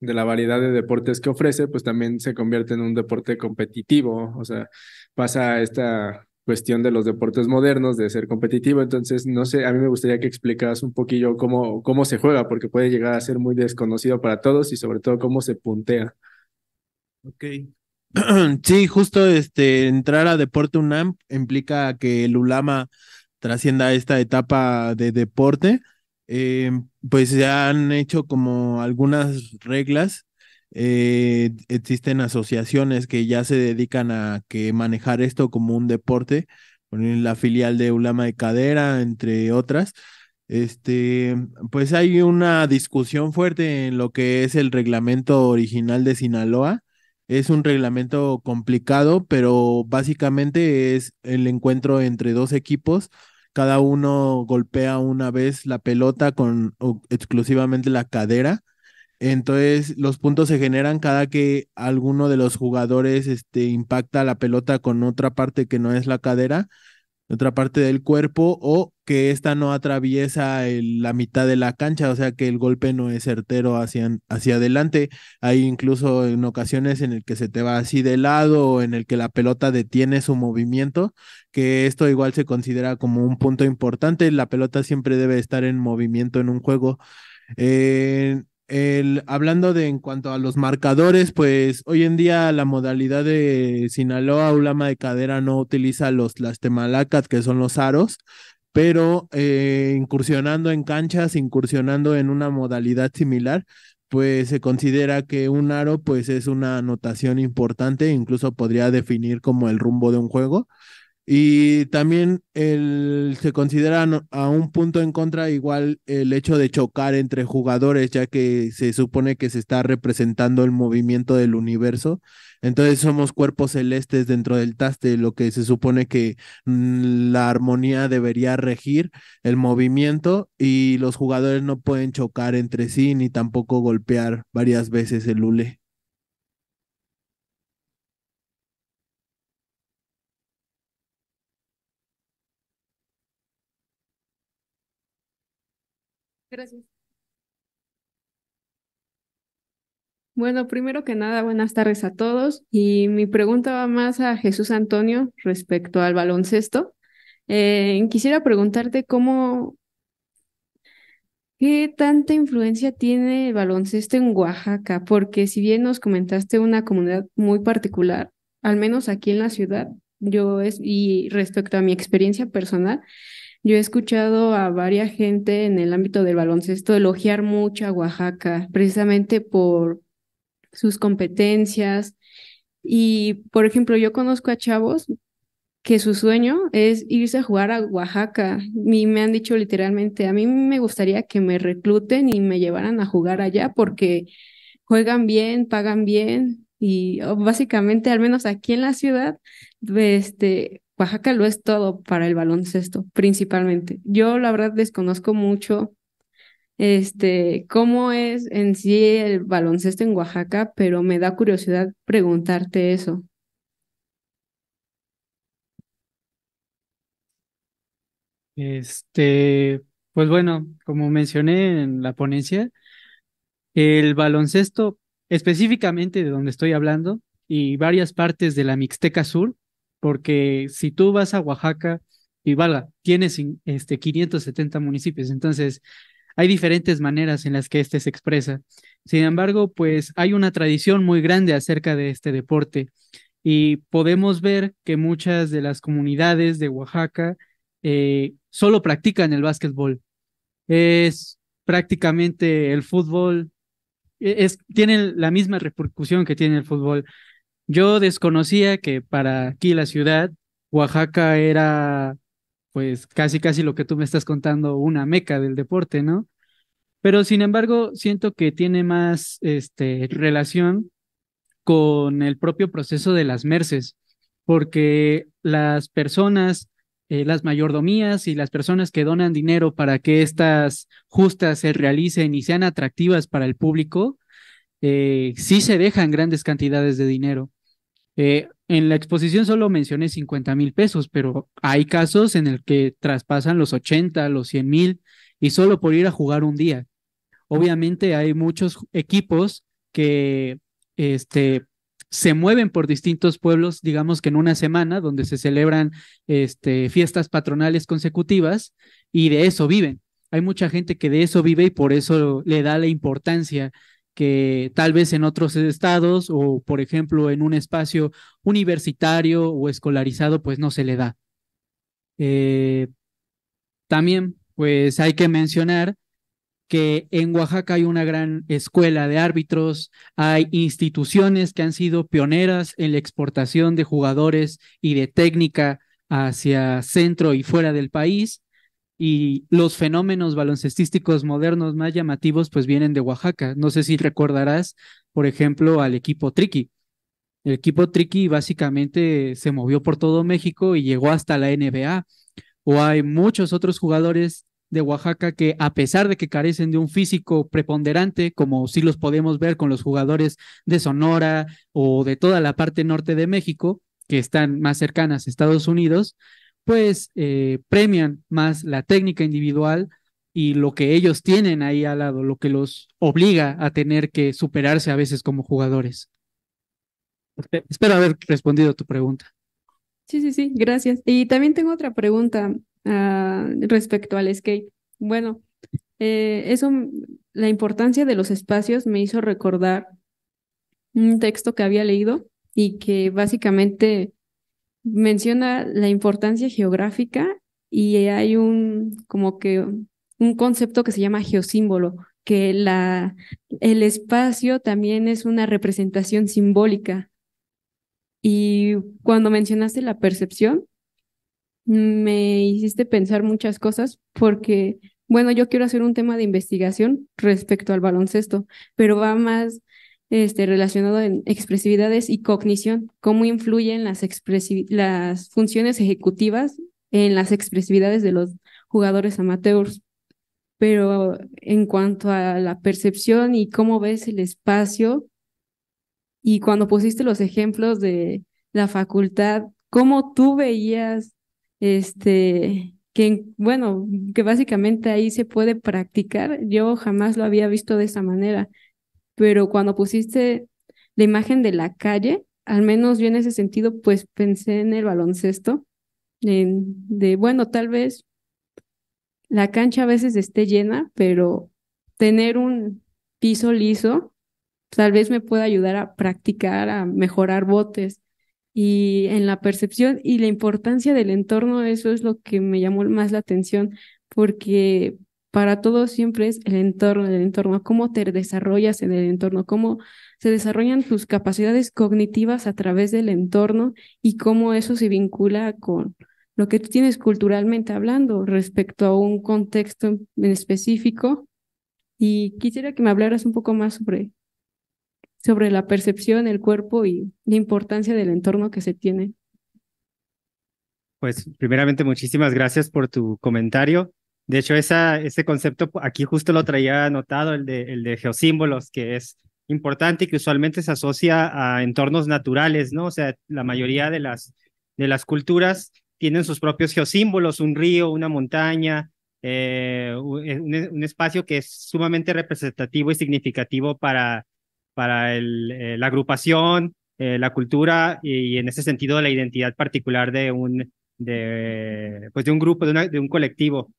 de la variedad de deportes que ofrece, pues también se convierte en un deporte competitivo. O sea, pasa esta cuestión de los deportes modernos, de ser competitivo. Entonces, no sé, a mí me gustaría que explicaras un poquillo cómo, cómo se juega, porque puede llegar a ser muy desconocido para todos y sobre todo cómo se puntea. Ok, Sí, justo este, entrar a Deporte UNAM implica que el ULAMA trascienda esta etapa de deporte. Eh, pues se han hecho como algunas reglas. Eh, existen asociaciones que ya se dedican a que manejar esto como un deporte, la filial de Ulama de Cadera, entre otras. Este, pues hay una discusión fuerte en lo que es el reglamento original de Sinaloa, es un reglamento complicado, pero básicamente es el encuentro entre dos equipos. Cada uno golpea una vez la pelota con exclusivamente la cadera. Entonces, los puntos se generan cada que alguno de los jugadores este, impacta la pelota con otra parte que no es la cadera otra parte del cuerpo o que esta no atraviesa la mitad de la cancha, o sea que el golpe no es certero hacia, hacia adelante. Hay incluso en ocasiones en el que se te va así de lado o en el que la pelota detiene su movimiento, que esto igual se considera como un punto importante. La pelota siempre debe estar en movimiento en un juego. Eh, el, hablando de en cuanto a los marcadores, pues hoy en día la modalidad de Sinaloa Ulama de cadera no utiliza los las temalacas, que son los aros, pero eh, incursionando en canchas, incursionando en una modalidad similar, pues se considera que un aro pues es una anotación importante, incluso podría definir como el rumbo de un juego. Y también el, se considera a un punto en contra igual el hecho de chocar entre jugadores, ya que se supone que se está representando el movimiento del universo. Entonces somos cuerpos celestes dentro del taste, lo que se supone que mm, la armonía debería regir el movimiento y los jugadores no pueden chocar entre sí ni tampoco golpear varias veces el hule. Gracias. Bueno, primero que nada, buenas tardes a todos. Y mi pregunta va más a Jesús Antonio respecto al baloncesto. Eh, quisiera preguntarte cómo, ¿Qué tanta influencia tiene el baloncesto en Oaxaca? Porque si bien nos comentaste una comunidad muy particular, al menos aquí en la ciudad, yo es, y respecto a mi experiencia personal, yo he escuchado a varias gente en el ámbito del baloncesto elogiar mucho a Oaxaca, precisamente por sus competencias. Y, por ejemplo, yo conozco a chavos que su sueño es irse a jugar a Oaxaca. Y me han dicho literalmente, a mí me gustaría que me recluten y me llevaran a jugar allá porque juegan bien, pagan bien y oh, básicamente, al menos aquí en la ciudad, este, Oaxaca lo es todo para el baloncesto, principalmente. Yo la verdad desconozco mucho este, cómo es en sí el baloncesto en Oaxaca, pero me da curiosidad preguntarte eso. Este, pues bueno, como mencioné en la ponencia, el baloncesto específicamente de donde estoy hablando y varias partes de la Mixteca Sur porque si tú vas a Oaxaca y valga, tienes este 570 municipios, entonces hay diferentes maneras en las que este se expresa. Sin embargo, pues hay una tradición muy grande acerca de este deporte y podemos ver que muchas de las comunidades de Oaxaca eh, solo practican el básquetbol. Es prácticamente el fútbol, e, es, tiene la misma repercusión que tiene el fútbol. Yo desconocía que para aquí la ciudad, Oaxaca era pues casi casi lo que tú me estás contando, una meca del deporte, ¿no? Pero sin embargo, siento que tiene más este, relación con el propio proceso de las merces, porque las personas, eh, las mayordomías y las personas que donan dinero para que estas justas se realicen y sean atractivas para el público, eh, sí se dejan grandes cantidades de dinero. Eh, en la exposición solo mencioné 50 mil pesos, pero hay casos en el que traspasan los 80, los 100 mil y solo por ir a jugar un día. Obviamente hay muchos equipos que este, se mueven por distintos pueblos, digamos que en una semana, donde se celebran este, fiestas patronales consecutivas y de eso viven. Hay mucha gente que de eso vive y por eso le da la importancia que tal vez en otros estados o, por ejemplo, en un espacio universitario o escolarizado, pues no se le da. Eh, también, pues hay que mencionar que en Oaxaca hay una gran escuela de árbitros, hay instituciones que han sido pioneras en la exportación de jugadores y de técnica hacia centro y fuera del país y los fenómenos baloncestísticos modernos más llamativos pues vienen de Oaxaca. No sé si recordarás, por ejemplo, al equipo Triqui. El equipo Triqui básicamente se movió por todo México y llegó hasta la NBA. O hay muchos otros jugadores de Oaxaca que a pesar de que carecen de un físico preponderante, como si los podemos ver con los jugadores de Sonora o de toda la parte norte de México, que están más cercanas a Estados Unidos, pues eh, premian más la técnica individual y lo que ellos tienen ahí al lado, lo que los obliga a tener que superarse a veces como jugadores. Espero haber respondido a tu pregunta. Sí, sí, sí, gracias. Y también tengo otra pregunta ah, respecto al skate. Bueno, eh, eso, la importancia de los espacios me hizo recordar un texto que había leído y que básicamente menciona la importancia geográfica y hay un como que un concepto que se llama geosímbolo, que la, el espacio también es una representación simbólica. Y cuando mencionaste la percepción, me hiciste pensar muchas cosas porque, bueno, yo quiero hacer un tema de investigación respecto al baloncesto, pero va más este, relacionado en expresividades y cognición, cómo influyen las, las funciones ejecutivas en las expresividades de los jugadores amateurs. Pero en cuanto a la percepción y cómo ves el espacio, y cuando pusiste los ejemplos de la facultad, ¿cómo tú veías este que bueno, que básicamente ahí se puede practicar? Yo jamás lo había visto de esa manera pero cuando pusiste la imagen de la calle, al menos yo en ese sentido, pues pensé en el baloncesto, en, de bueno, tal vez la cancha a veces esté llena, pero tener un piso liso tal vez me pueda ayudar a practicar, a mejorar botes y en la percepción y la importancia del entorno, eso es lo que me llamó más la atención, porque para todos siempre es el entorno, el entorno, cómo te desarrollas en el entorno, cómo se desarrollan tus capacidades cognitivas a través del entorno y cómo eso se vincula con lo que tú tienes culturalmente hablando respecto a un contexto en específico. Y quisiera que me hablaras un poco más sobre, sobre la percepción, el cuerpo y la importancia del entorno que se tiene. Pues primeramente muchísimas gracias por tu comentario de hecho, ese concepto aquí justo lo traía anotado, el de, el de geosímbolos, que es importante y que usualmente se asocia a entornos naturales, ¿no? O sea, la mayoría de las, de las culturas tienen sus propios geosímbolos, un río, una montaña, eh, eh, un, espacio que es sumamente representativo y significativo para, para el, eh, la agrupación, la cultura y, en ese sentido la identidad particular de un, de, pues de un grupo, de un colectivo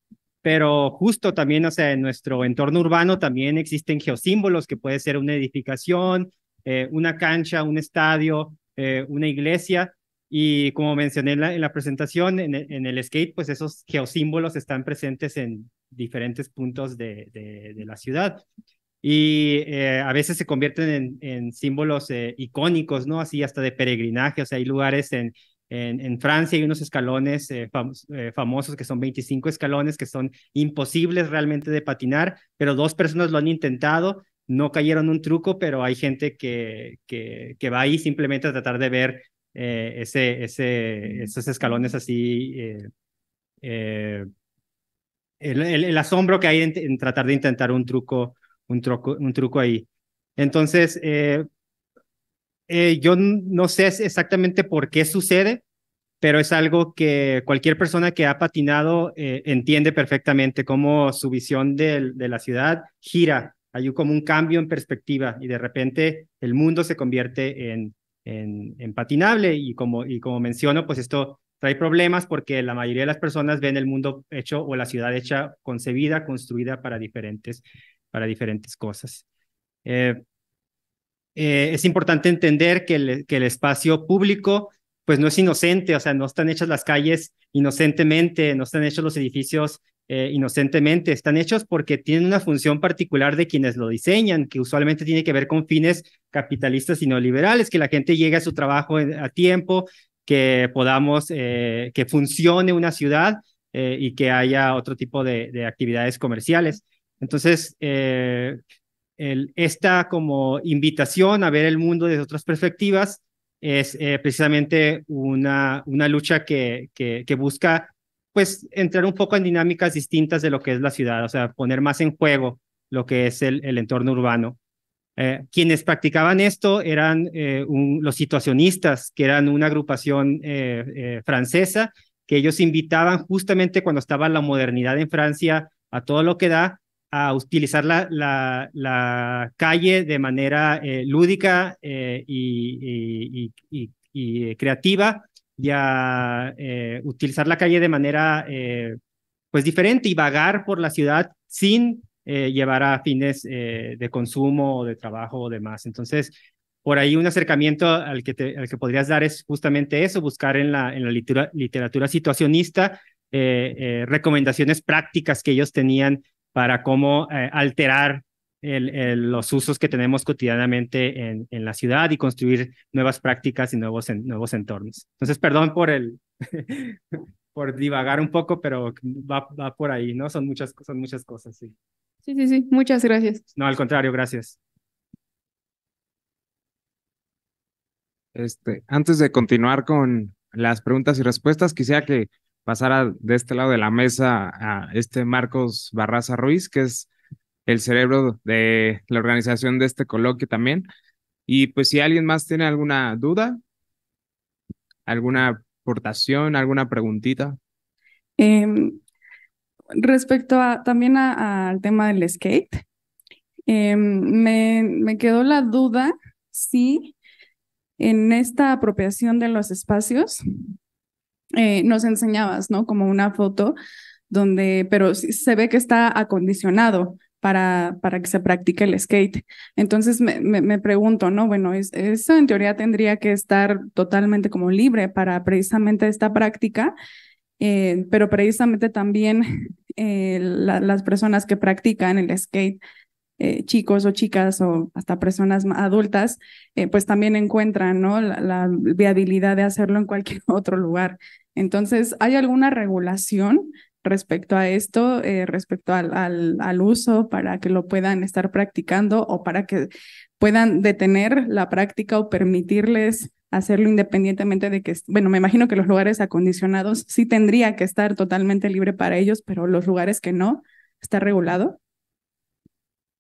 pero justo también, o sea, en nuestro entorno urbano también existen geosímbolos, que puede ser una edificación, eh, una cancha, un estadio, eh, una iglesia, y como mencioné en la, presentación, en, el skate, pues esos geosímbolos están presentes en diferentes puntos de, la ciudad. Y eh, a veces se convierten en, símbolos icónicos, ¿no? Así hasta de peregrinaje, o sea, hay lugares en, en, Francia hay unos escalones eh, eh, famosos que son 25 escalones que son imposibles realmente de patinar, pero dos personas lo han intentado, no cayeron un truco, pero hay gente que, que, que va ahí simplemente a tratar de ver eh, ese, ese, esos escalones así. El, asombro que hay en, tratar de intentar un truco, un truco, un truco ahí. Entonces, eh, yo no sé exactamente por qué sucede, pero es algo que cualquier persona que ha patinado eh, entiende perfectamente, cómo su visión de, la ciudad gira, hay como un cambio en perspectiva y de repente el mundo se convierte en, en, patinable y como, y como menciono, pues esto trae problemas porque la mayoría de las personas ven el mundo hecho o la ciudad hecha, concebida, construida para diferentes, para diferentes cosas. Eh, eh, es importante entender que el, espacio público pues no es inocente, o sea, no están hechas las calles inocentemente, no están hechos los edificios eh, inocentemente, están hechos porque tienen una función particular de quienes lo diseñan, que usualmente tiene que ver con fines capitalistas y neoliberales, que la gente llegue a su trabajo a tiempo, que podamos, eh, que funcione una ciudad y que haya otro tipo de actividades comerciales. Entonces, esta como invitación a ver el mundo desde otras perspectivas es eh, precisamente una, una lucha que, que, busca pues entrar un poco en dinámicas distintas de lo que es la ciudad, o sea, poner más en juego lo que es el, entorno urbano. Eh, quienes practicaban esto eran eh, los situacionistas, que eran una agrupación francesa, que ellos invitaban justamente cuando estaba la modernidad en Francia a todo lo que da, a utilizar la, la, calle de manera eh, lúdica eh, y, eh, creativa y a utilizar la calle de manera pues diferente y vagar por la ciudad sin llevar a fines de consumo o de trabajo o demás. Entonces, por ahí un acercamiento al que, que podrías dar es justamente eso, buscar en la, en la literatura, situacionista recomendaciones prácticas que ellos tenían para cómo eh, alterar el, los usos que tenemos cotidianamente en, la ciudad y construir nuevas prácticas y nuevos, nuevos entornos. Entonces, perdón por el... por divagar un poco, pero va, va por ahí, ¿no? Son muchas, son muchas cosas, sí. Sí, sí, sí. Muchas gracias. No, al contrario, gracias. Este, antes de continuar con las preguntas y respuestas, quisiera que pasar de este lado de la mesa a este Marcos Barraza Ruiz, que es el cerebro de la organización de este coloquio también. Y pues si alguien más tiene alguna duda, alguna aportación, alguna preguntita. Em, respecto también al tema del skate, em, me, me quedó la duda si en esta apropiación de los espacios eh, nos enseñabas, ¿no? Como una foto donde, pero se ve que está acondicionado para, para que se practique el skate. Entonces me, pregunto, ¿no? Bueno, eso en teoría tendría que estar totalmente como libre para precisamente esta práctica, eh, pero precisamente también eh, las personas que practican el skate eh, chicos o chicas o hasta personas adultas, eh, pues también encuentran ¿no? la, viabilidad de hacerlo en cualquier otro lugar. Entonces, ¿hay alguna regulación respecto a esto, eh, respecto al, al, al uso para que lo puedan estar practicando o para que puedan detener la práctica o permitirles hacerlo independientemente de que, bueno, me imagino que los lugares acondicionados sí tendría que estar totalmente libre para ellos, pero los lugares que no, ¿está regulado?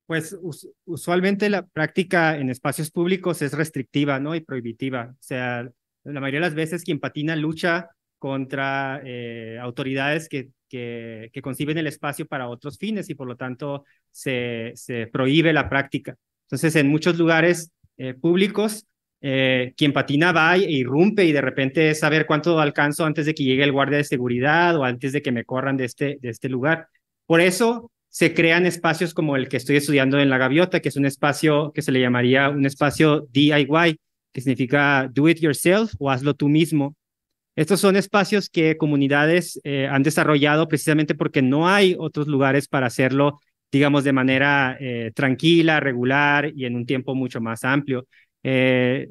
Pues usualmente la práctica en espacios públicos es restrictiva, ¿no? Y prohibitiva. O sea, la mayoría de las veces quien patina lucha contra eh, autoridades que, que, conciben el espacio para otros fines y por lo tanto se, se prohíbe la práctica. Entonces, en muchos lugares eh, públicos, eh, quien patina va e irrumpe y de repente es saber cuánto alcanzo antes de que llegue el guardia de seguridad o antes de que me corran de este, de este lugar. Por eso se crean espacios como el que estoy estudiando en La Gaviota, que es un espacio que se le llamaría un espacio DIY, que significa do it yourself o hazlo tú mismo. Estos son espacios que comunidades eh, han desarrollado precisamente porque no hay otros lugares para hacerlo, digamos, de manera eh, tranquila, regular y en un tiempo mucho más amplio. Eh,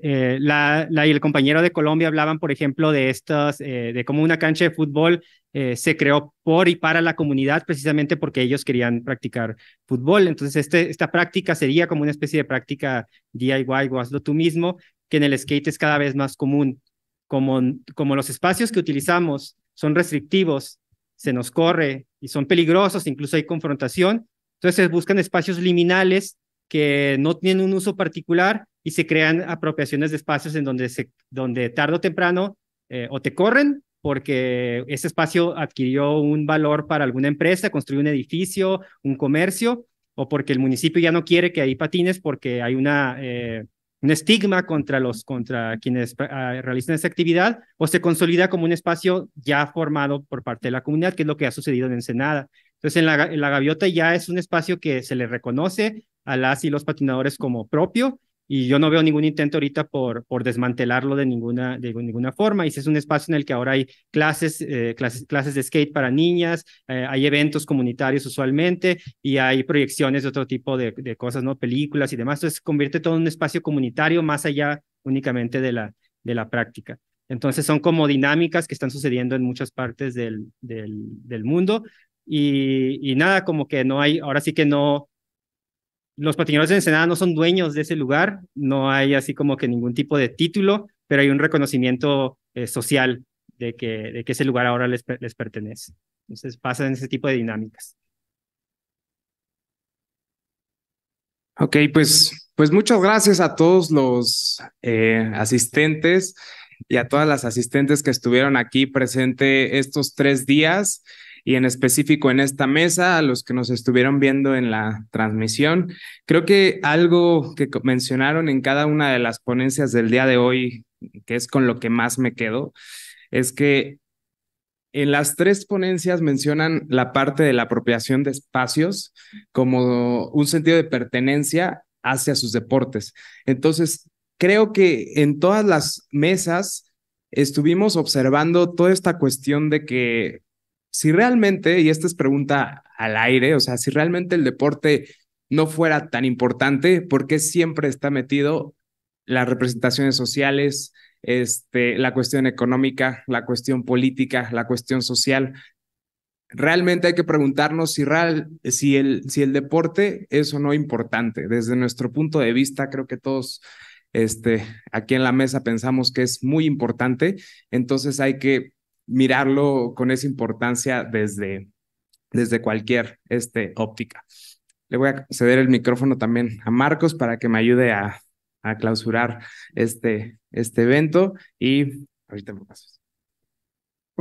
eh, la, la, y el compañero de Colombia hablaban, por ejemplo, de estas, eh, de cómo una cancha de fútbol se creó por y para la comunidad, precisamente porque ellos querían practicar fútbol. Entonces, este, esta práctica sería como una especie de práctica DIY o hazlo tú mismo, que en el skate es cada vez más común. Como, como los espacios que utilizamos son restrictivos, se nos corre y son peligrosos, incluso hay confrontación. Entonces, buscan espacios liminales que no tienen un uso particular y se crean apropiaciones de espacios en donde, se, donde tarde o temprano eh, o te corren porque ese espacio adquirió un valor para alguna empresa, construyó un edificio, un comercio, o porque el municipio ya no quiere que ahí patines porque hay una, eh, un estigma contra, los, contra quienes eh, realizan esa actividad, o se consolida como un espacio ya formado por parte de la comunidad, que es lo que ha sucedido en Ensenada. Entonces, en la gaviota ya es un espacio que se le reconoce a las y los patinadores como propio y yo no veo ningún intento ahorita por, por desmantelarlo de ninguna, de ninguna forma. Y es un espacio en el que ahora hay clases, eh, clases, de skate para niñas, eh, hay eventos comunitarios usualmente y hay proyecciones de otro tipo de, cosas, ¿no? Películas y demás. Entonces convierte todo en un espacio comunitario más allá únicamente de la, de la práctica. Entonces son como dinámicas que están sucediendo en muchas partes del, del, mundo. y nada, como que no hay, ahora sí que no, los patineros de Ensenada no son dueños de ese lugar, no hay así como que ningún tipo de título, pero hay un reconocimiento eh, social de que, de ese lugar ahora les, les pertenece. Entonces pasan ese tipo de dinámicas. Ok, pues, pues muchas gracias a todos los eh, asistentes y a todas las asistentes que estuvieron aquí presente estos tres días y en específico en esta mesa, a los que nos estuvieron viendo en la transmisión. Creo que algo que mencionaron en cada una de las ponencias del día de hoy, que es con lo que más me quedo, es que en las tres ponencias mencionan la parte de la apropiación de espacios como un sentido de pertenencia hacia sus deportes. Entonces, creo que en todas las mesas estuvimos observando toda esta cuestión de que si realmente, y esta es pregunta al aire, o sea, si realmente el deporte no fuera tan importante, ¿por qué siempre está metido las representaciones sociales, este, la cuestión económica, la cuestión política, la cuestión social? Realmente hay que preguntarnos si, real, si, el, si el deporte es o no importante. Desde nuestro punto de vista, creo que todos este, aquí en la mesa pensamos que es muy importante, entonces hay que mirarlo con esa importancia desde, desde cualquier este, óptica. Le voy a ceder el micrófono también a Marcos para que me ayude a, clausurar este, este evento y ahorita me paso.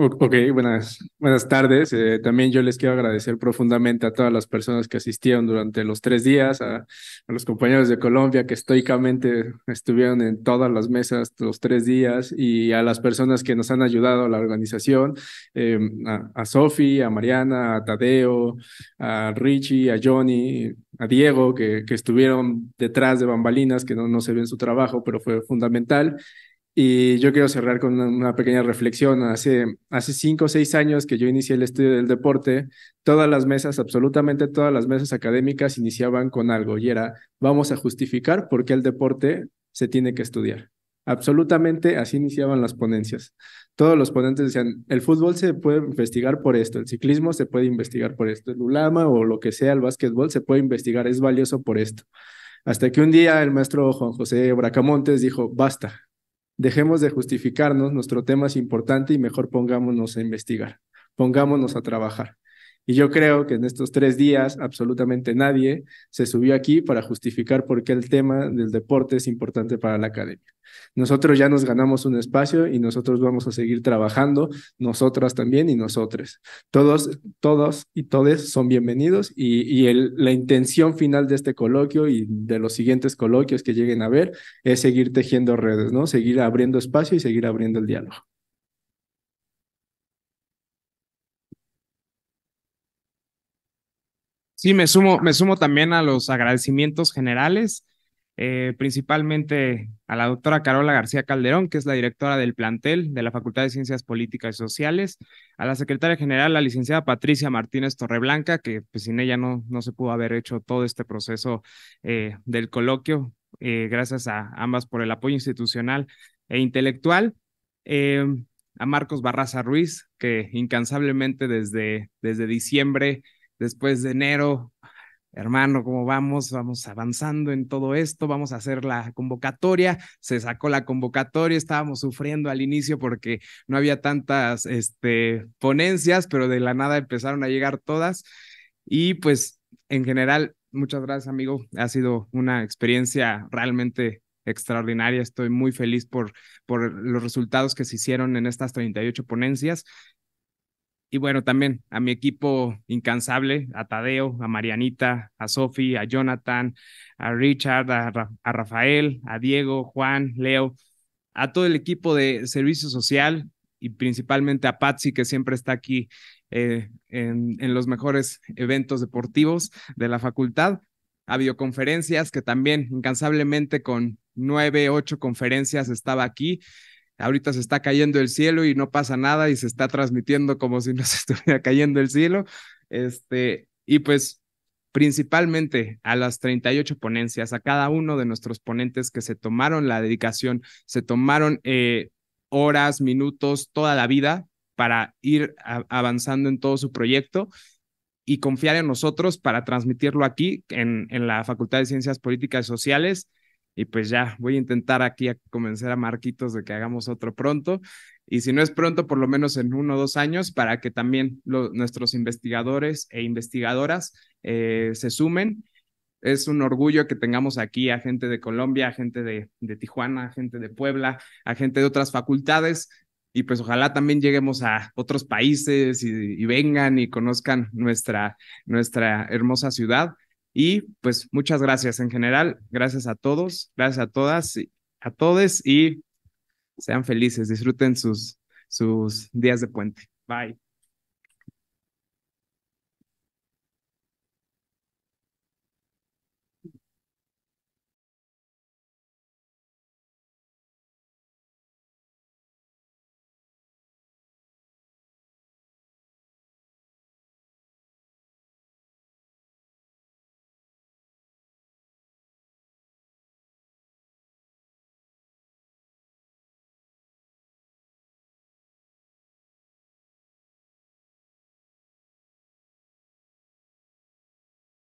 Ok, buenas, buenas tardes. Eh, también yo les quiero agradecer profundamente a todas las personas que asistieron durante los tres días, a, los compañeros de Colombia que estoicamente estuvieron en todas las mesas los tres días y a las personas que nos han ayudado a la organización, em, a, Sofi, a Mariana, a Tadeo, a Richie, a Johnny, a Diego, que, estuvieron detrás de bambalinas, que no, se se en su trabajo, pero fue fundamental. Y yo quiero cerrar con una, pequeña reflexión. Hace, hace cinco o seis años que yo inicié el estudio del deporte, todas las mesas, absolutamente todas las mesas académicas iniciaban con algo y era, vamos a justificar por qué el deporte se tiene que estudiar. Absolutamente así iniciaban las ponencias. Todos los ponentes decían, el fútbol se puede investigar por esto, el ciclismo se puede investigar por esto, el ulama o lo que sea, el básquetbol se puede investigar, es valioso por esto. Hasta que un día el maestro Juan José Bracamontes dijo, basta, Dejemos de justificarnos, nuestro tema es importante y mejor pongámonos a investigar, pongámonos a trabajar. Y yo creo que en estos tres días absolutamente nadie se subió aquí para justificar por qué el tema del deporte es importante para la academia. Nosotros ya nos ganamos un espacio y nosotros vamos a seguir trabajando, nosotras también y nosotres. Todos, todos y todes son bienvenidos y, y la intención final de este coloquio y de los siguientes coloquios que lleguen a ver es seguir tejiendo redes, ¿no? Seguir abriendo espacio y seguir abriendo el diálogo. Sí, me sumo, me sumo también a los agradecimientos generales, eh, principalmente a la doctora Carola García Calderón, que es la directora del plantel de la Facultad de Ciencias Políticas y Sociales, a la secretaria general, la licenciada Patricia Martínez Torreblanca, que pues, sin ella no, no se pudo haber hecho todo este proceso eh, del coloquio. Eh, gracias a ambas por el apoyo institucional e intelectual a Marcos Barraza Ruiz, que incansablemente desde, desde diciembre después de enero. Hermano, ¿cómo vamos? Vamos avanzando en todo esto, vamos a hacer la convocatoria. Se sacó la convocatoria, estábamos sufriendo al inicio porque no había tantas este, ponencias, pero de la nada empezaron a llegar todas. Y pues en general, muchas gracias, amigo. Ha sido una experiencia realmente extraordinaria. Estoy muy feliz por, por los resultados que se hicieron en estas 38 ponencias y bueno, también a mi equipo incansable, a Tadeo, a Marianita, a Sofi, a Jonathan, a Richard, a, Rafael, a Diego, Juan, Leo, a todo el equipo de servicio social y principalmente a Patsy, que siempre está aquí eh, en, los mejores eventos deportivos de la facultad, a videoconferencias, que también incansablemente con nueve, ocho conferencias estaba aquí ahorita se está cayendo el cielo y no pasa nada y se está transmitiendo como si no se estuviera cayendo el cielo. Este, y pues principalmente a las 38 ponencias, a cada uno de nuestros ponentes que se tomaron la dedicación, se tomaron eh, horas, minutos, toda la vida para ir avanzando en todo su proyecto y confiar en nosotros para transmitirlo aquí en, en la Facultad de Ciencias Políticas y Sociales y pues ya, voy a intentar aquí a convencer a Marquitos de que hagamos otro pronto. Y si no es pronto, por lo menos en uno o dos años, para que también nuestros investigadores e investigadoras eh, se sumen. Es un orgullo que tengamos aquí a gente de Colombia, a gente de, Tijuana, a gente de Puebla, a gente de otras facultades y pues ojalá también lleguemos a otros países y, y vengan y conozcan nuestra, nuestra hermosa ciudad. Y pues muchas gracias en general, gracias a todos, gracias a todas, a todos y sean felices, disfruten sus, sus días de puente. Bye.